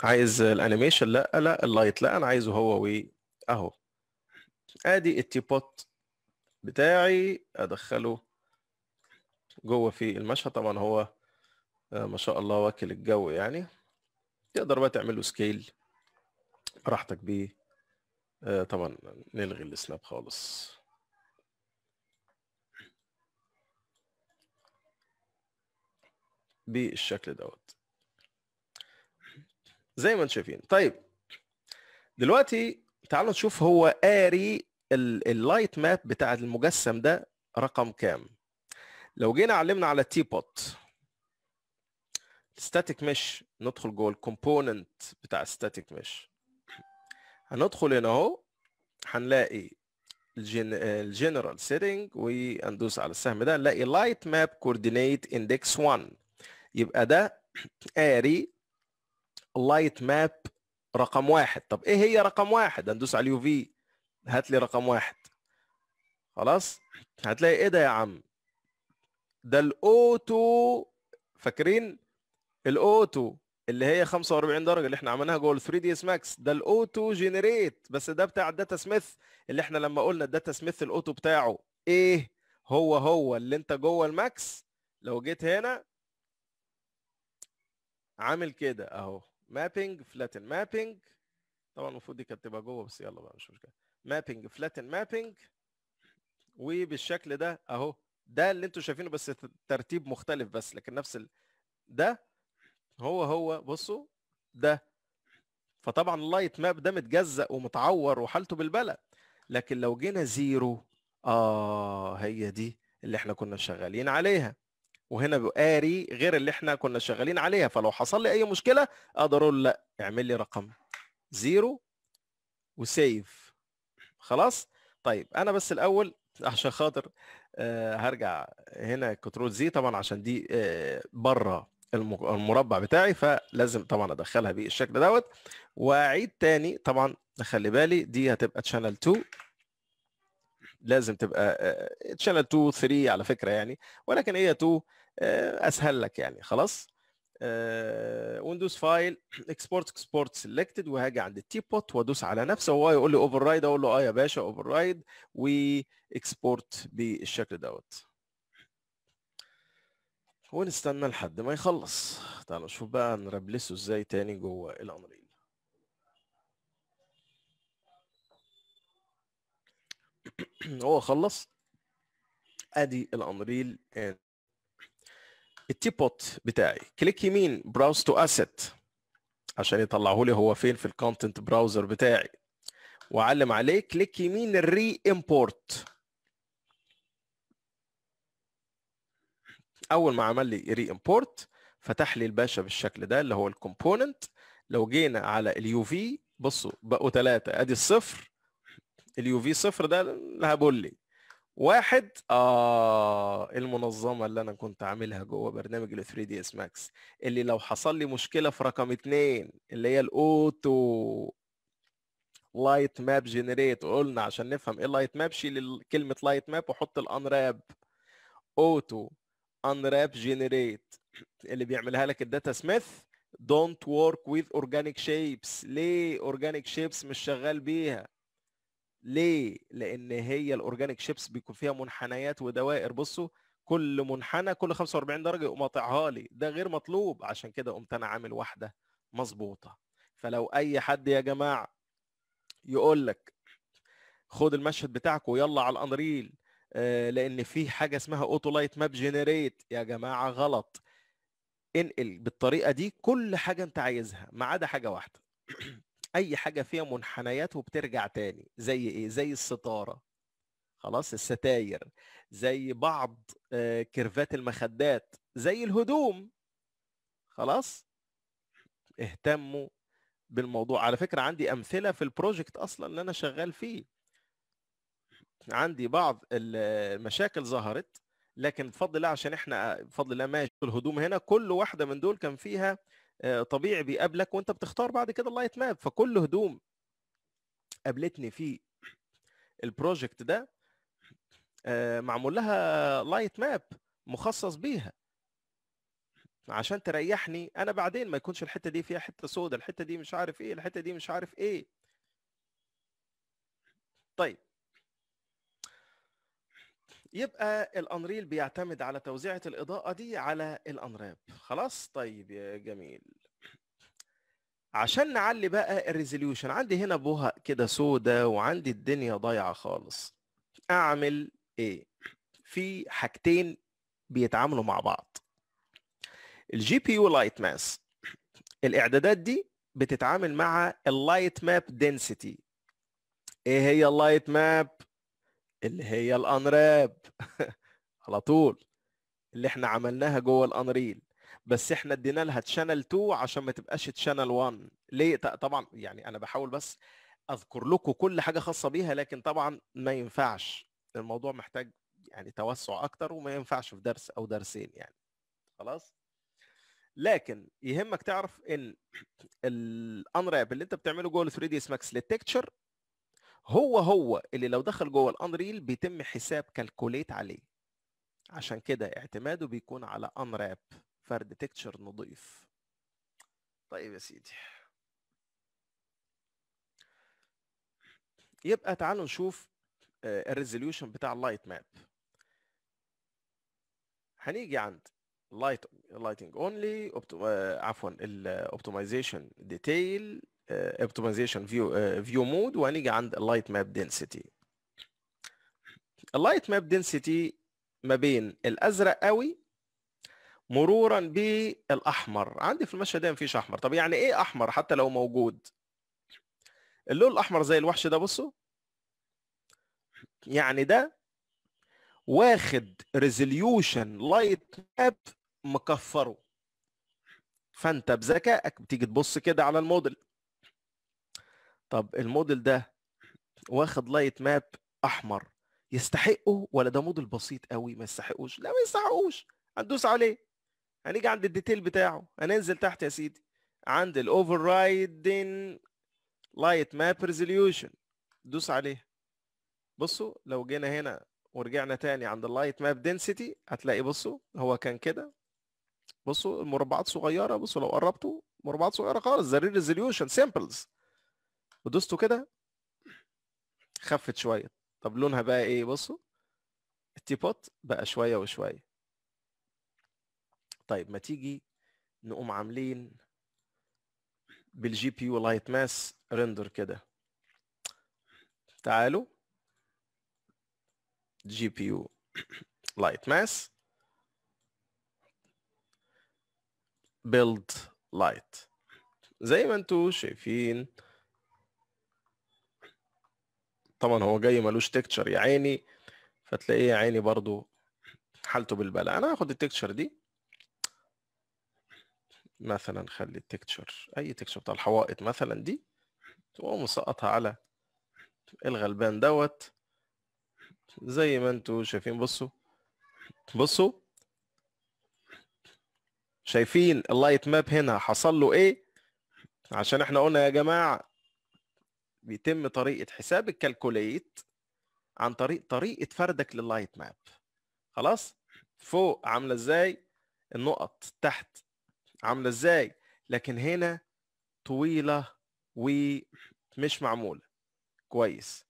عايز الانيميشن لا لا اللايت لا انا عايزه هو و اهو ادي التي بوت بتاعي ادخله جوه في المشهد طبعا هو آه، ما شاء الله واكل الجو يعني تقدر بقى تعمل له سكيل براحتك بيه آه، طبعا نلغي السناب خالص بالشكل دوت زي ما انتم شايفين طيب دلوقتي تعالوا نشوف هو قاري اللايت ماب بتاع المجسم ده رقم كام لو جينا علمنا على تي بوت ستاتيك مش ندخل جوه الكومبوننت بتاع ستاتيك مش هندخل هنا اهو هنلاقي الجنرال سيتنج وندوس على السهم ده نلاقي لايت ماب كوردينيت اندكس 1 يبقى ده اري لايت ماب رقم واحد طب ايه هي رقم واحد هندوس على اليو في هات لي رقم واحد خلاص هتلاقي ايه ده يا عم ده الاوتو فاكرين الاوتو اللي هي 45 درجه اللي احنا عملناها جوه ال 3 دي اس ماكس ده الاوتو جنريت بس ده بتاع الداتا سميث اللي احنا لما قلنا الداتا سميث الاوتو بتاعه ايه هو هو اللي انت جوه الماكس لو جيت هنا عامل كده اهو مابنج فلاتن مابنج طبعا المفروض دي كانت تبقى جوه بس يلا بقى مش مشكله مابنج فلاتن مابنج وبالشكل ده اهو ده اللي انتوا شايفينه بس ترتيب مختلف بس لكن نفس ال... ده هو هو بصوا ده فطبعا اللايت ماب ده متجزأ ومتعور وحالته بالبلد لكن لو جينا زيرو اه هي دي اللي احنا كنا شغالين عليها وهنا بقاري غير اللي احنا كنا شغالين عليها فلو حصل لي اي مشكله اقدر اقول لا اعمل لي رقم زيرو وسيف خلاص طيب انا بس الاول عشان خاطر آه، هرجع هنا كنترول زي طبعا عشان دي آه، بره المربع بتاعي فلازم طبعا ادخلها بالشكل دوت واعيد تاني طبعا خلي بالي دي هتبقى تشانل 2 لازم تبقى تشانل 2 3 على فكره يعني ولكن هي 2 آه، اسهل لك يعني خلاص ويندوز فايل اكسبورت اكسبورت سيلكتد وهاجي عند التي بوت وادوس على نفسه وهو يقول لي اوفر رايد اقول له اه يا باشا اوفر رايد وي اكسبورت بالشكل دوت ونستنى لحد ما يخلص تعالوا نشوف بقى هنربلسه ازاي تاني جوه الانريل هو خلص ادي الانريل التي التيبوت بتاعي كليك يمين براوز تو اسيت عشان يطلعه لي هو فين في الكونتنت براوزر بتاعي واعلم عليه كليك يمين الري امبورت اول ما عمل لي ري امبورت فتح لي الباشا بالشكل ده اللي هو الكومبوننت لو جينا على اليو في بصوا بقوا ثلاثه ادي الصفر اليو في صفر ده اللي الهبول لي واحد اه المنظمه اللي انا كنت عاملها جوه برنامج ال 3 دي اس ماكس اللي لو حصل لي مشكله في رقم اثنين اللي هي الاوتو لايت ماب جنريت قلنا عشان نفهم ايه لايت ماب شيل كلمه لايت ماب وحط الانراب اوتو unwrap generate اللي بيعملها لك الداتا سميث don't work with organic shapes ليه organic shapes مش شغال بيها ليه لان هي الاورجانيك شيبس بيكون فيها منحنيات ودوائر بصوا كل منحنى كل 45 درجه يقوم قاطعها لي ده غير مطلوب عشان كده قمت انا عامل واحده مظبوطه فلو اي حد يا جماعه يقول لك خد المشهد بتاعك ويلا على الانريل آه، لان في حاجه اسمها اوتو لايت ماب جنريت يا جماعه غلط انقل بالطريقه دي كل حاجه انت عايزها ما عدا حاجه واحده اي حاجه فيها منحنيات وبترجع تاني زي ايه زي الستاره خلاص الستاير زي بعض آه، كيرفات المخدات زي الهدوم خلاص اهتموا بالموضوع على فكره عندي امثله في البروجكت اصلا اللي انا شغال فيه عندي بعض المشاكل ظهرت لكن بفضل الله عشان احنا بفضل الله ماشي الهدوم هنا كل واحده من دول كان فيها آه، طبيعي بيقابلك وانت بتختار بعد كده اللايت ماب فكل هدوم قابلتني في البروجكت ده آه، معمول لها لايت ماب مخصص بيها عشان تريحني انا بعدين ما يكونش الحته دي فيها حته سوداء الحته دي مش عارف ايه الحته دي مش عارف ايه طيب يبقى الانريل بيعتمد على توزيعه الاضاءه دي على الانراب خلاص طيب يا جميل عشان نعلي بقى الريزوليوشن عندي هنا بوها كده سودا وعندي الدنيا ضايعه خالص اعمل ايه في حاجتين بيتعاملوا مع بعض الجي بي يو لايت ماس الاعدادات دي بتتعامل مع اللايت ماب دنسيتي ايه هي اللايت ماب اللي هي الانراب على طول اللي احنا عملناها جوه الانريل بس احنا ادينا لها تشانل 2 عشان ما تبقاش تشانل 1 ليه طبعا يعني انا بحاول بس اذكر لكم كل حاجه خاصه بيها لكن طبعا ما ينفعش الموضوع محتاج يعني توسع اكتر وما ينفعش في درس او درسين يعني خلاص لكن يهمك تعرف ان الانراب اللي انت بتعمله جوه ال 3 دي اس ماكس للتكتشر هو هو اللي لو دخل جوه الانريل بيتم حساب كالكوليت عليه عشان كده اعتماده بيكون على انراب فرد تكتشر نضيف طيب يا سيدي يبقى تعالوا نشوف آه، الريزوليوشن بتاع اللايت ماب هنيجي عند لايت لايتنج اونلي عفوا الاوبتمايزيشن ديتيل اوبتمايزيشن فيو فيو مود وهنيجي عند اللايت ماب دنسيتي اللايت ماب دنسيتي ما بين الازرق قوي مرورا بالاحمر عندي في المشهد ده مفيش احمر طب يعني ايه احمر حتى لو موجود اللون الاحمر زي الوحش ده بصوا يعني ده واخد ريزوليوشن لايت ماب مكفره فانت بذكائك بتيجي تبص كده على الموديل طب الموديل ده واخد لايت ماب احمر يستحقه ولا ده موديل بسيط قوي ما يستحقوش لا ما يستحقوش هندوس عليه هنيجي عند الديتيل بتاعه هننزل تحت يا سيدي عند الاوفر رايدن لايت ماب ريزوليوشن دوس عليه بصوا لو جينا هنا ورجعنا تاني عند اللايت ماب دنسيتي هتلاقي بصوا هو كان كده بصوا المربعات صغيره بصوا لو قربتوا مربعات صغيره خالص زي ريزوليوشن سيمبلز ودوسته كده خفت شويه طب لونها بقى ايه بصوا التيبوت بقى شويه وشويه طيب ما تيجي نقوم عاملين بالجي بي يو لايت ماس ريندر كده تعالوا جي بي يو لايت ماس بيلد لايت زي ما انتوا شايفين طبعا هو جاي ملوش تكتشر يا عيني فتلاقيه يا عيني برضو حالته بالبلا انا هاخد التكتشر دي مثلا خلي التكتشر اي تكتشر بتاع الحوائط مثلا دي تقوم مسقطها على الغلبان دوت زي ما انتوا شايفين بصوا بصوا شايفين اللايت ماب هنا حصل له ايه عشان احنا قلنا يا جماعه بيتم طريقه حساب الكالكوليت عن طريق طريقه فردك لللايت ماب خلاص فوق عامله ازاي النقط تحت عامله ازاي لكن هنا طويله ومش معموله كويس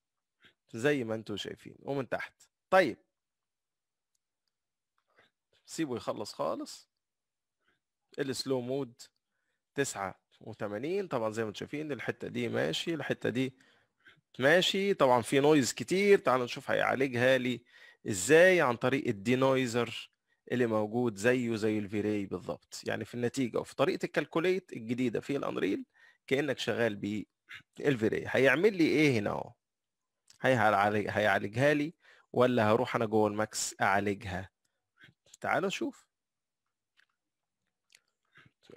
زي ما انتم شايفين ومن تحت طيب سيبه يخلص خالص السلو مود 9 80 طبعا زي ما انتم شايفين الحته دي ماشي الحته دي ماشي طبعا في نويز كتير تعالوا نشوف هيعالجها لي ازاي عن طريق الدينويزر اللي موجود زيه زي الفيري بالظبط يعني في النتيجه وفي طريقه الكالكوليت الجديده في الانريل كانك شغال بالفيري هيعمل لي ايه هنا اهو هيعالجها لي ولا هروح انا جوه الماكس اعالجها تعالوا نشوف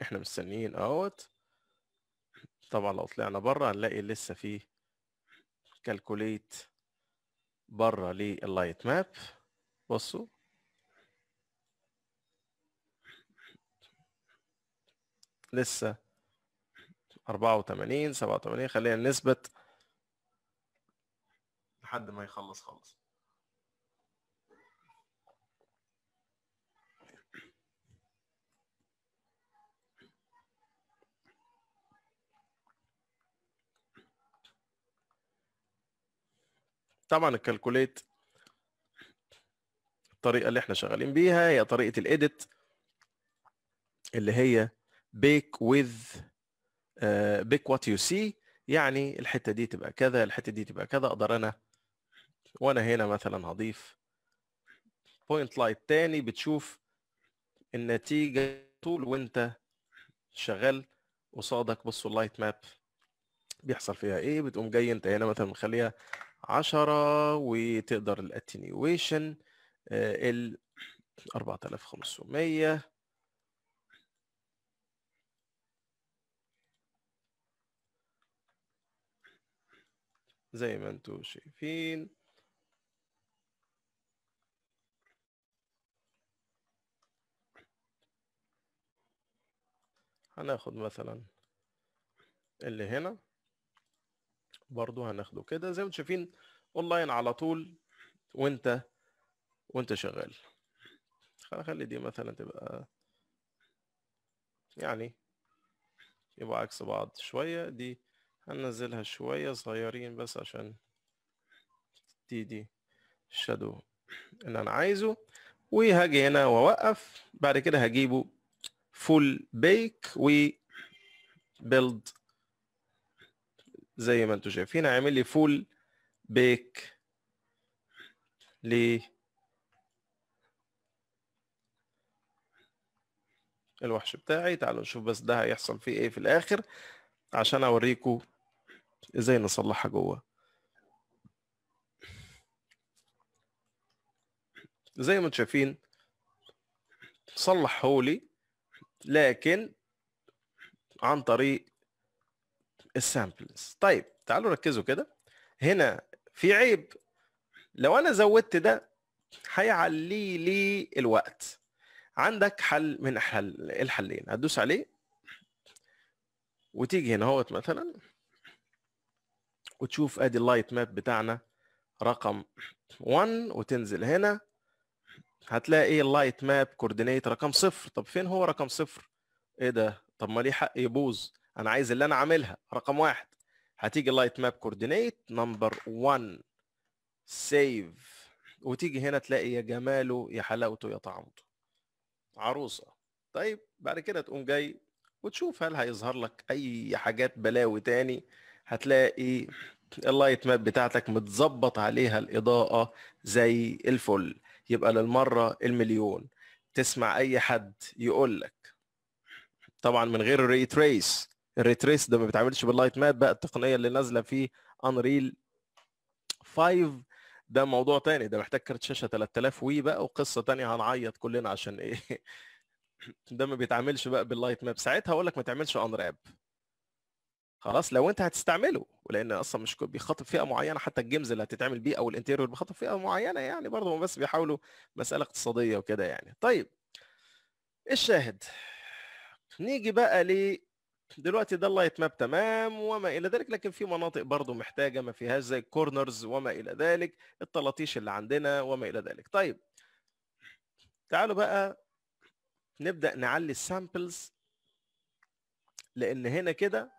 احنا مستنيين اهوت طبعا لو طلعنا بره هنلاقي لسه في كالكوليت بره لللايت ماب بصوا لسه 84 87 خلينا نثبت لحد ما يخلص خالص طبعا الكالكوليت الطريقه اللي احنا شغالين بيها هي طريقه الايديت اللي هي بيك وذ بيك وات يو سي يعني الحته دي تبقى كذا الحته دي تبقى كذا اقدر انا وانا هنا مثلا هضيف بوينت لايت تاني بتشوف النتيجه طول وانت شغال قصادك بصوا اللايت ماب بيحصل فيها ايه بتقوم جاي انت هنا مثلا مخليها 10 وتقدر الاتنيويشن آه، ال 4500 زي ما انتم شايفين هناخد مثلا اللي هنا برضو هناخده كده زي ما انتم شايفين اونلاين على طول وانت وانت شغال هخلي دي مثلا تبقى يعني يبقى عكس بعض شوية دي هننزلها شوية صغيرين بس عشان دي دي الشادو اللي انا عايزه وهاجي هنا واوقف بعد كده هجيبه فول بيك و بيلد زي ما انتم شايفين هيعمل لي فول بيك ل الوحش بتاعي تعالوا نشوف بس ده هيحصل فيه ايه في الاخر عشان اوريكم ازاي نصلحها جوه زي ما انتم شايفين صلح هولي لكن عن طريق السامبلز طيب تعالوا ركزوا كده هنا في عيب لو انا زودت ده هيعلي لي الوقت عندك حل من حل الحلين هتدوس عليه وتيجي هنا اهوت مثلا وتشوف ادي اللايت ماب بتاعنا رقم 1 وتنزل هنا هتلاقي اللايت ماب كوردينيت رقم صفر طب فين هو رقم صفر ايه ده طب ما ليه حق يبوظ انا عايز اللي انا عاملها رقم واحد هتيجي لايت ماب كوردينيت نمبر 1 سيف وتيجي هنا تلاقي يا جماله يا حلاوته يا طعمته عروسه طيب بعد كده تقوم جاي وتشوف هل هيظهر لك اي حاجات بلاوي تاني هتلاقي اللايت ماب بتاعتك متظبط عليها الاضاءه زي الفل يبقى للمره المليون تسمع اي حد يقول لك طبعا من غير الري تريس الريتريس ده ما بيتعملش باللايت ماب بقى التقنيه اللي نازله في انريل 5 ده موضوع تاني ده محتاج كارت شاشه 3000 وي بقى وقصه تانية هنعيط كلنا عشان ايه ده ما بيتعملش بقى باللايت ماب ساعتها اقول لك ما تعملش انراب خلاص لو انت هتستعمله ولان اصلا مش بيخاطب فئه معينه حتى الجيمز اللي هتتعمل بيه او الانتيريور بيخاطب فئه معينه يعني برضه بس بيحاولوا مساله اقتصاديه وكده يعني طيب إيه الشاهد نيجي بقى دلوقتي ده اللايت ماب تمام وما الى ذلك لكن في مناطق برضو محتاجه ما فيهاش زي الكورنرز وما الى ذلك الطلاطيش اللي عندنا وما الى ذلك طيب تعالوا بقى نبدا نعلي السامبلز لان هنا كده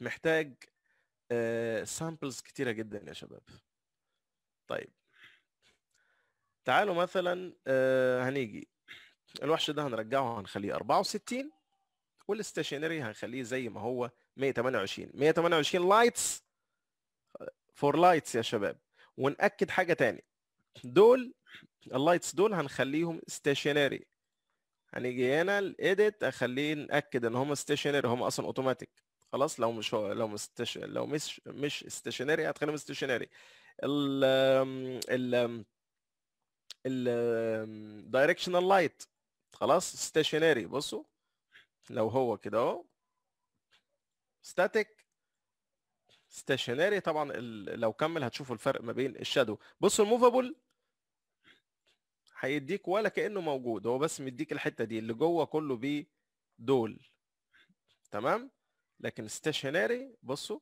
محتاج سامبلز آه، كتيره جدا يا شباب طيب تعالوا مثلا آه، هنيجي الوحش ده هنرجعه هنخليه 64 والستيشنري هنخليه زي ما هو 128 128 لايتس فور لايتس يا شباب ونأكد حاجه تاني دول اللايتس دول هنخليهم ستيشنري هنيجي هنا الايديت اخليه ناكد ان هم ستيشنري هم اصلا اوتوماتيك خلاص لو مش لو مستش... لو مش مش ستيشنري هتخليهم ستيشنري ال ال ال دايركشنال لايت خلاص ستيشنري بصوا لو هو كده اهو ستاتيك ستيشنري طبعا لو كمل هتشوفوا الفرق ما بين الشادو بصوا الموفابل هيديك ولا كانه موجود هو بس مديك الحته دي اللي جوه كله بيه دول تمام لكن ستيشنري بصوا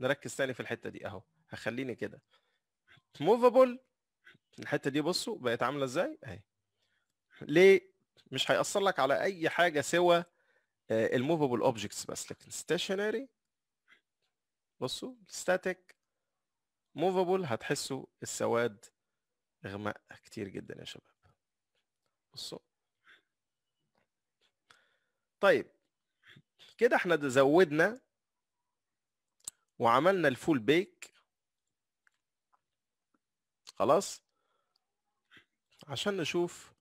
نركز ثاني في الحته دي اهو هخليني كده موفابل الحته دي بصوا بقت عامله ازاي اهي ليه مش هيأثر لك على اي حاجه سوى الموفبل آه، اوبجكتس بس لكن ستيشنري بصوا ستاتيك موفبل هتحسوا السواد اغماء كتير جدا يا شباب بصوا طيب كده احنا زودنا وعملنا الفول بيك خلاص عشان نشوف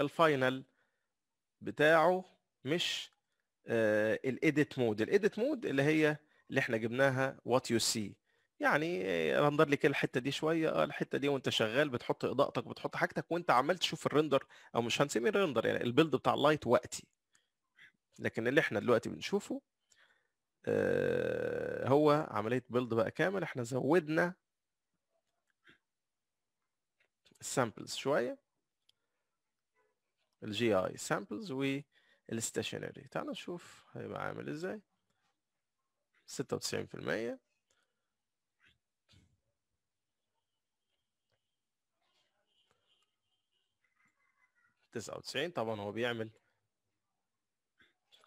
الفاينل بتاعه مش الايديت مود الايديت مود اللي هي اللي احنا جبناها وات يو سي يعني رندر لي كده الحته دي شويه اه الحته دي وانت شغال بتحط اضاءتك بتحط حاجتك وانت عمال تشوف الرندر او مش هنسميه الرندر يعني البيلد بتاع اللايت وقتي لكن اللي احنا دلوقتي بنشوفه آه، هو عمليه بيلد بقى كامل احنا زودنا السامبلز شويه الجي اي سامبلز و الستيشنري تعال نشوف هيبقى عامل ازاي ستة وتسعين في المية تسعة وتسعين طبعا هو بيعمل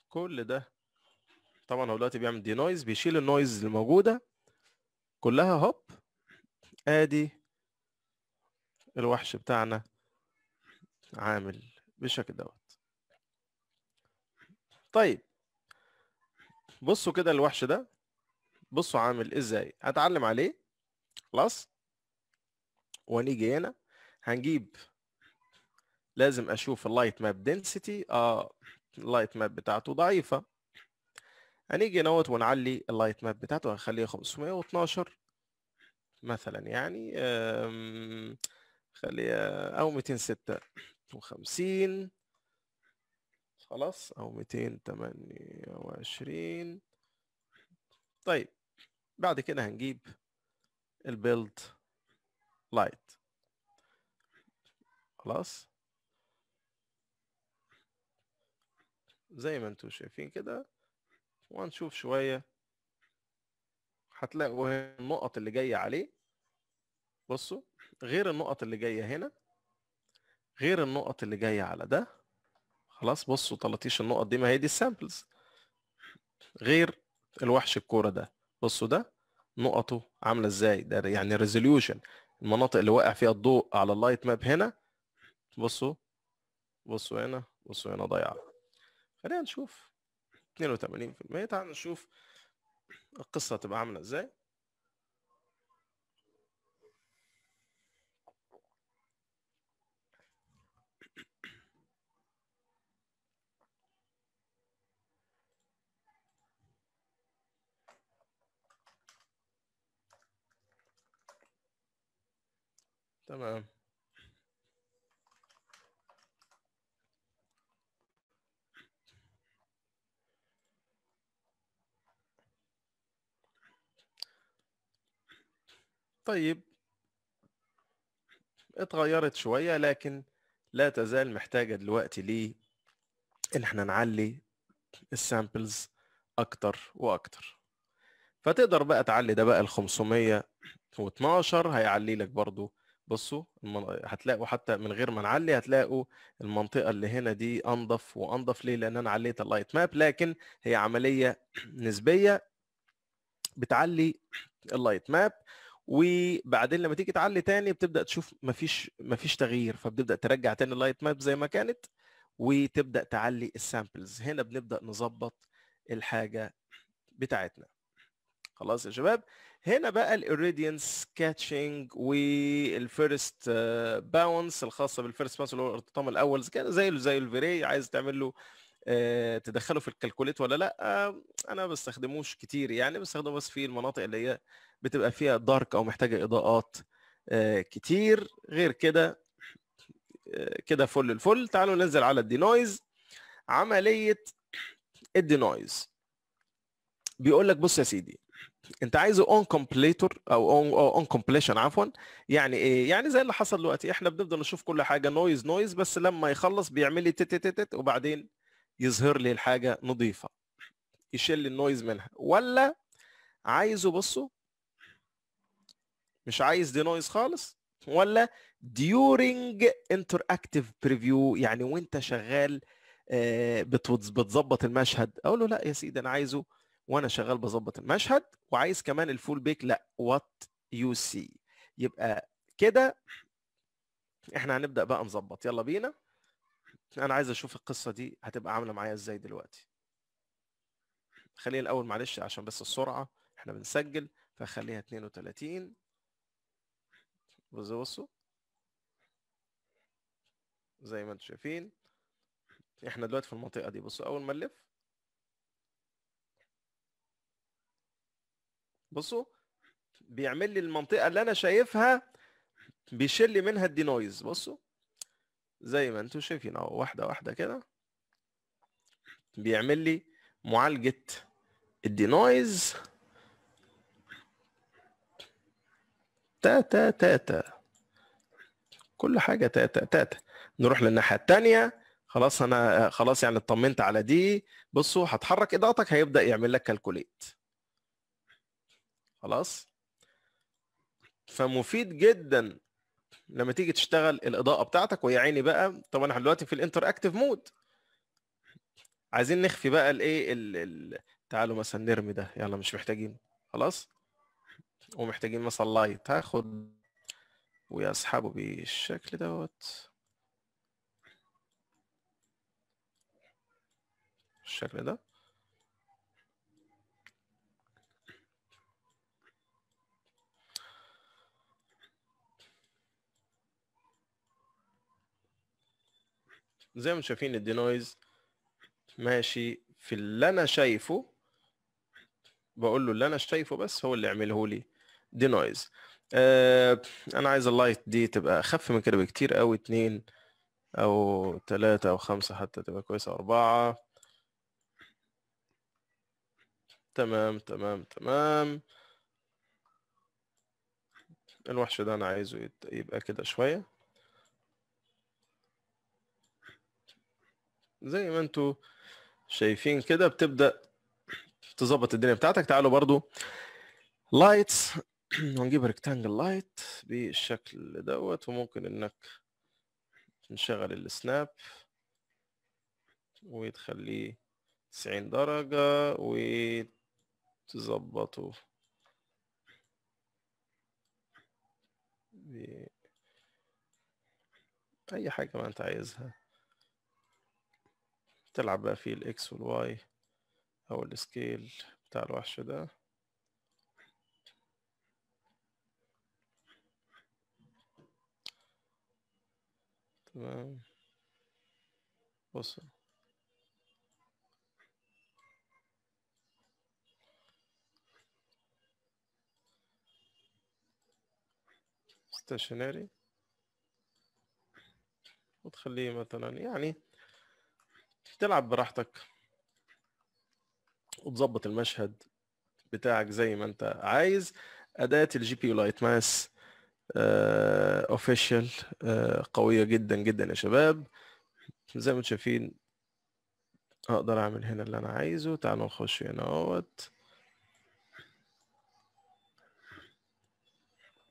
كل ده طبعا هو دلوقتي بيعمل دي نويز بيشيل النويز الموجودة كلها هوب ادي الوحش بتاعنا عامل بالشكل دوت طيب بصوا كده الوحش ده بصوا عامل ازاي هتعلم عليه خلاص ونيجي هنا هنجيب لازم اشوف اللايت ماب دنسيتي اه اللايت ماب بتاعته ضعيفه هنيجي نوت ونعلي اللايت ماب بتاعته هنخليه 512 مثلا يعني خليها او 256 خلاص او 228 طيب بعد كده هنجيب البيلد لايت خلاص زي ما انتم شايفين كده وهنشوف شوية هتلاقوا النقط اللي جاية عليه بصوا غير النقط اللي جاية هنا غير النقط اللي جاية على ده خلاص بصوا طلطيش النقط دي ما هي دي السامبلز غير الوحش الكوره ده بصوا ده نقطه عامله ازاي ده يعني ريزوليوشن المناطق اللي واقع فيها الضوء على اللايت ماب هنا بصوا بصوا هنا بصوا هنا ضيعه خلينا نشوف 82% تعال نشوف القصه هتبقى عامله ازاي تمام طيب اتغيرت شوية لكن لا تزال محتاجة دلوقتي ليه ان احنا نعلي السامبلز اكتر واكتر فتقدر بقى تعلي ده بقى ال 512 هيعلي لك برضو بصوا المن... هتلاقوا حتى من غير ما نعلي هتلاقوا المنطقه اللي هنا دي انضف وانضف ليه لان انا عليت اللايت ماب لكن هي عمليه نسبيه بتعلي اللايت ماب وبعدين لما تيجي تعلي تاني بتبدا تشوف مفيش مفيش تغيير فبتبدا ترجع تاني اللايت ماب زي ما كانت وتبدا تعلي السامبلز هنا بنبدا نظبط الحاجه بتاعتنا خلاص يا شباب هنا بقى الاوريدينس كاتشنج والفيرست باونس الخاصه بالفيرست باونس اللي هو الارتطام الاول زي زي الفيري عايز تعمل له آه، تدخله في الكالكوليت ولا لا آه، انا ما بستخدموش كتير يعني بستخدمه بس في المناطق اللي هي بتبقى فيها دارك او محتاجه اضاءات آه، كتير غير كده كده فل الفل تعالوا ننزل على الدينويز عمليه الدينويز بيقول لك بص يا سيدي انت عايزه اون كومبليتور او اون اون كومبليشن عفوا يعني ايه يعني زي اللي حصل دلوقتي احنا بنفضل نشوف كل حاجه نويز نويز بس لما يخلص بيعمل لي تت تت تت وبعدين يظهر لي الحاجه نظيفه يشيل النويز منها ولا عايزه بصوا مش عايز دي نويز خالص ولا during انتراكتيف بريفيو يعني وانت شغال آه، بتظبط المشهد اقول له لا يا سيدي انا عايزه وانا شغال بظبط المشهد وعايز كمان الفول بيك لا وات يو سي يبقى كده احنا هنبدا بقى نظبط يلا بينا انا عايز اشوف القصه دي هتبقى عامله معايا ازاي دلوقتي خليها الاول معلش عشان بس السرعه احنا بنسجل فخليها 32 بصوا بصوا زي ما انتم شايفين احنا دلوقتي في المنطقه دي بصوا اول ما نلف بصوا بيعمل لي المنطقه اللي انا شايفها بيشيل لي منها الدينويز بصوا زي ما انتم شايفين اهو واحده واحده كده بيعمل لي معالجه الدينويز تا تا تا تا كل حاجه تا تا تا, تا. نروح للناحيه التانية خلاص انا خلاص يعني اطمنت على دي بصوا هتحرك اضاءتك هيبدا يعمل لك كالكوليت خلاص فمفيد جدا لما تيجي تشتغل الاضاءه بتاعتك ويا عيني بقى طبعا احنا دلوقتي في الانتر اكتف مود عايزين نخفي بقى الايه ال... تعالوا مثلا نرمي ده يلا مش محتاجين خلاص ومحتاجين مثلا لايت هاخد ويسحبه بالشكل دوت الشكل ده زي ما شايفين الدينويز ماشي في اللي انا شايفه بقول له اللي انا شايفه بس هو اللي عمله لي دينويز آه انا عايز اللايت دي تبقى اخف من كده بكتير او اتنين او تلاتة او خمسة حتى تبقى كويسة اربعة تمام تمام تمام الوحش ده انا عايزه يبقى كده شوية زي ما انتوا شايفين كده بتبدا تظبط الدنيا بتاعتك تعالوا برضو لايتس ونجيب ريكتانجل لايت بالشكل دوت وممكن انك نشغل السناب وتخليه 90 درجة وتظبطه بأي حاجة ما أنت عايزها تلعب بقى فيه الاكس والواي او السكيل بتاع الوحش ده تمام بص ستيشنري وتخليه مثلا يعني تلعب براحتك وتظبط المشهد بتاعك زي ما انت عايز اداه الجي بي يو لايت ماس اوفيشال قويه جدا جدا يا شباب زي ما انتم شايفين اقدر اعمل هنا اللي انا عايزه تعالوا نخش هنا اهوت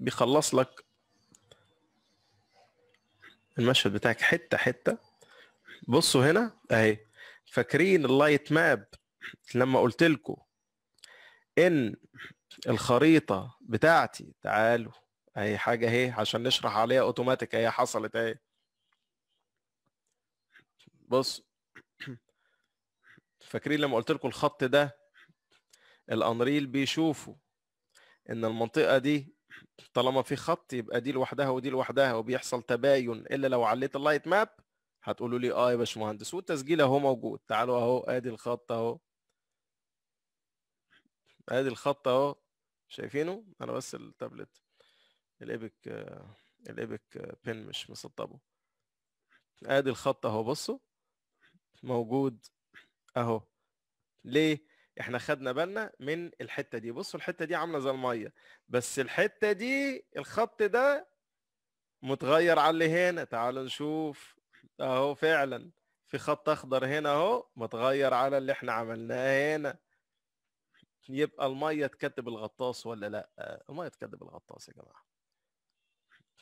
بيخلص لك المشهد بتاعك حته حته بصوا هنا اهي فاكرين اللايت ماب لما قلت لكم ان الخريطه بتاعتي تعالوا اي حاجه اهي عشان نشرح عليها اوتوماتيك اهي حصلت اهي بص فاكرين لما قلت لكم الخط ده الانريل بيشوفوا ان المنطقه دي طالما في خط يبقى دي لوحدها ودي لوحدها وبيحصل تباين الا لو عليت اللايت ماب هتقولوا لي اه يا باشمهندس والتسجيل اهو موجود تعالوا اهو ادي الخط اهو ادي الخط اهو شايفينه انا بس التابلت الايبك الايبك بن مش مسطبه ادي الخط اهو بصوا موجود اهو ليه احنا خدنا بالنا من الحته دي بصوا الحته دي عامله زي الميه بس الحته دي الخط ده متغير على اللي هنا تعالوا نشوف اهو فعلا في خط اخضر هنا اهو متغير على اللي احنا عملناه هنا يبقى الميه تكتب الغطاس ولا لا الميه تكتب الغطاس يا جماعه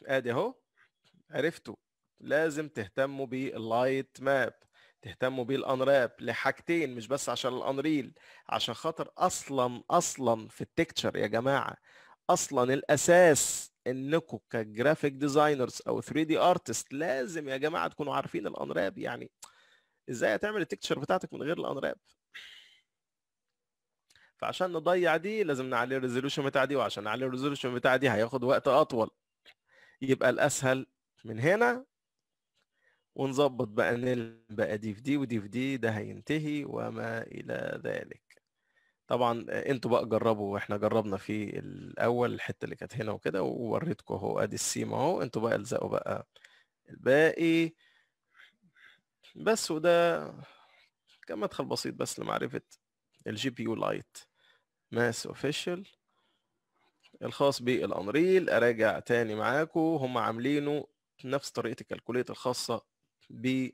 ادي اهو عرفتوا لازم تهتموا باللايت ماب تهتموا بالانراب لحاجتين مش بس عشان الانريل عشان خاطر اصلا اصلا في التكتشر يا جماعه اصلا الاساس انكم كجرافيك ديزاينرز او 3 دي ارتست لازم يا جماعه تكونوا عارفين الانراب يعني ازاي هتعمل التكتشر بتاعتك من غير الانراب فعشان نضيع دي لازم نعلي الريزولوشن بتاع دي وعشان نعلي الريزولوشن بتاع دي هياخد وقت اطول يبقى الاسهل من هنا ونظبط بقى نل بقى دي في دي ودي في دي ده هينتهي وما الى ذلك طبعا انتوا بقى جربوا واحنا جربنا في الاول الحته اللي كانت هنا وكده ووريتكم اهو ادي السيم اهو انتوا بقى الزقوا بقى الباقي بس وده كان مدخل بسيط بس لمعرفه الجي بي يو لايت ماس اوفيشال الخاص بالانريل اراجع تاني معاكم هم عاملينه نفس طريقه الكالكوليت الخاصه ب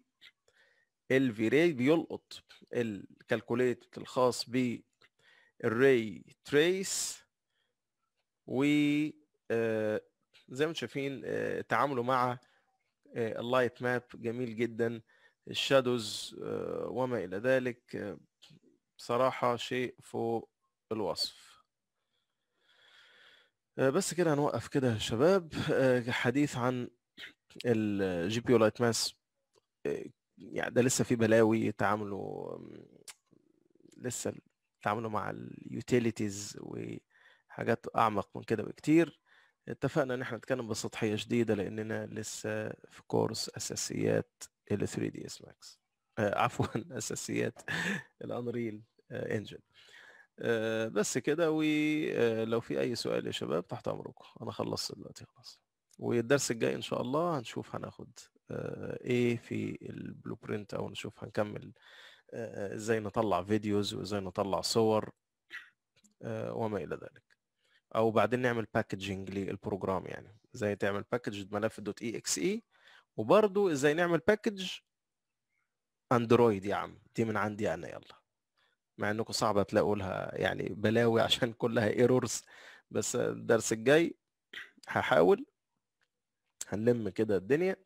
الفيري ري بيلقط الكالكوليت الخاص ب الري تريس و آه، زي ما انتم شايفين آه، تعامله مع اللايت آه، ماب جميل جدا الشادوز وما الى ذلك بصراحه شيء فوق الوصف بس كده هنوقف كده يا شباب حديث عن الجي بي يو لايت ماس يعني ده لسه في بلاوي تعامله لسه تعاملوا مع اليوتيليتيز وحاجات اعمق من كده بكتير اتفقنا ان احنا نتكلم بسطحيه شديده لاننا لسه في كورس اساسيات ال 3 دي اس ماكس عفوا اساسيات الانريل انجن آه، بس كده ولو آه، في اي سؤال يا شباب تحت امركم انا خلصت دلوقتي خلاص والدرس الجاي ان شاء الله هنشوف هناخد آه، ايه في البلو برينت او نشوف هنكمل آه، ازاي نطلع فيديوز وازاي نطلع صور آه، وما الى ذلك او بعدين نعمل باكجنج للبروجرام يعني ازاي تعمل باكج ملف دوت اي اكس اي وبرضو ازاي نعمل باكج اندرويد يا عم دي من عندي انا يلا مع انكم صعب تلاقوا لها يعني بلاوي عشان كلها ايرورز بس الدرس الجاي هحاول هنلم كده الدنيا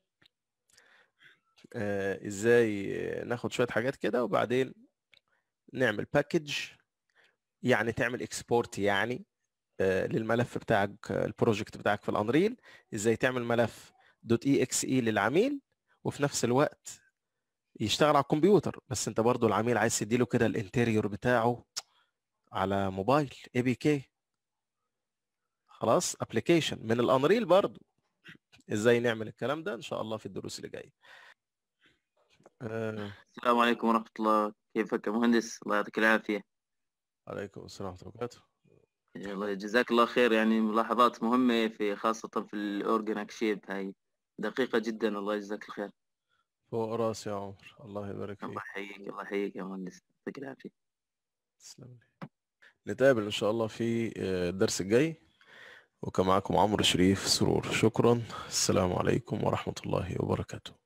آه، ازاي ناخد شويه حاجات كده وبعدين نعمل باكج يعني تعمل اكسبورت يعني آه، للملف بتاعك البروجكت بتاعك في الانريل ازاي تعمل ملف دوت اي اكس اي للعميل وفي نفس الوقت يشتغل على الكمبيوتر بس انت برضو العميل عايز تديله كده الانتيريور بتاعه على موبايل اي بي كي خلاص ابلكيشن من الانريل برضو ازاي نعمل الكلام ده ان شاء الله في الدروس اللي جايه آه. السلام عليكم ورحمة الله كيفك يا مهندس الله يعطيك العافية عليكم السلام ورحمة الله وبركاته يلا إيه، جزاك الله خير يعني ملاحظات مهمة في خاصة في الأورجن أكشيب هاي دقيقة جدا الله يجزاك الخير فوق راسي يا عمر الله يبارك فيك الله يحييك الله يحييك يا مهندس يعطيك العافية تسلم نتقابل إن شاء الله في آه، الدرس الجاي وكان معكم عمرو شريف سرور شكرا السلام عليكم ورحمة الله وبركاته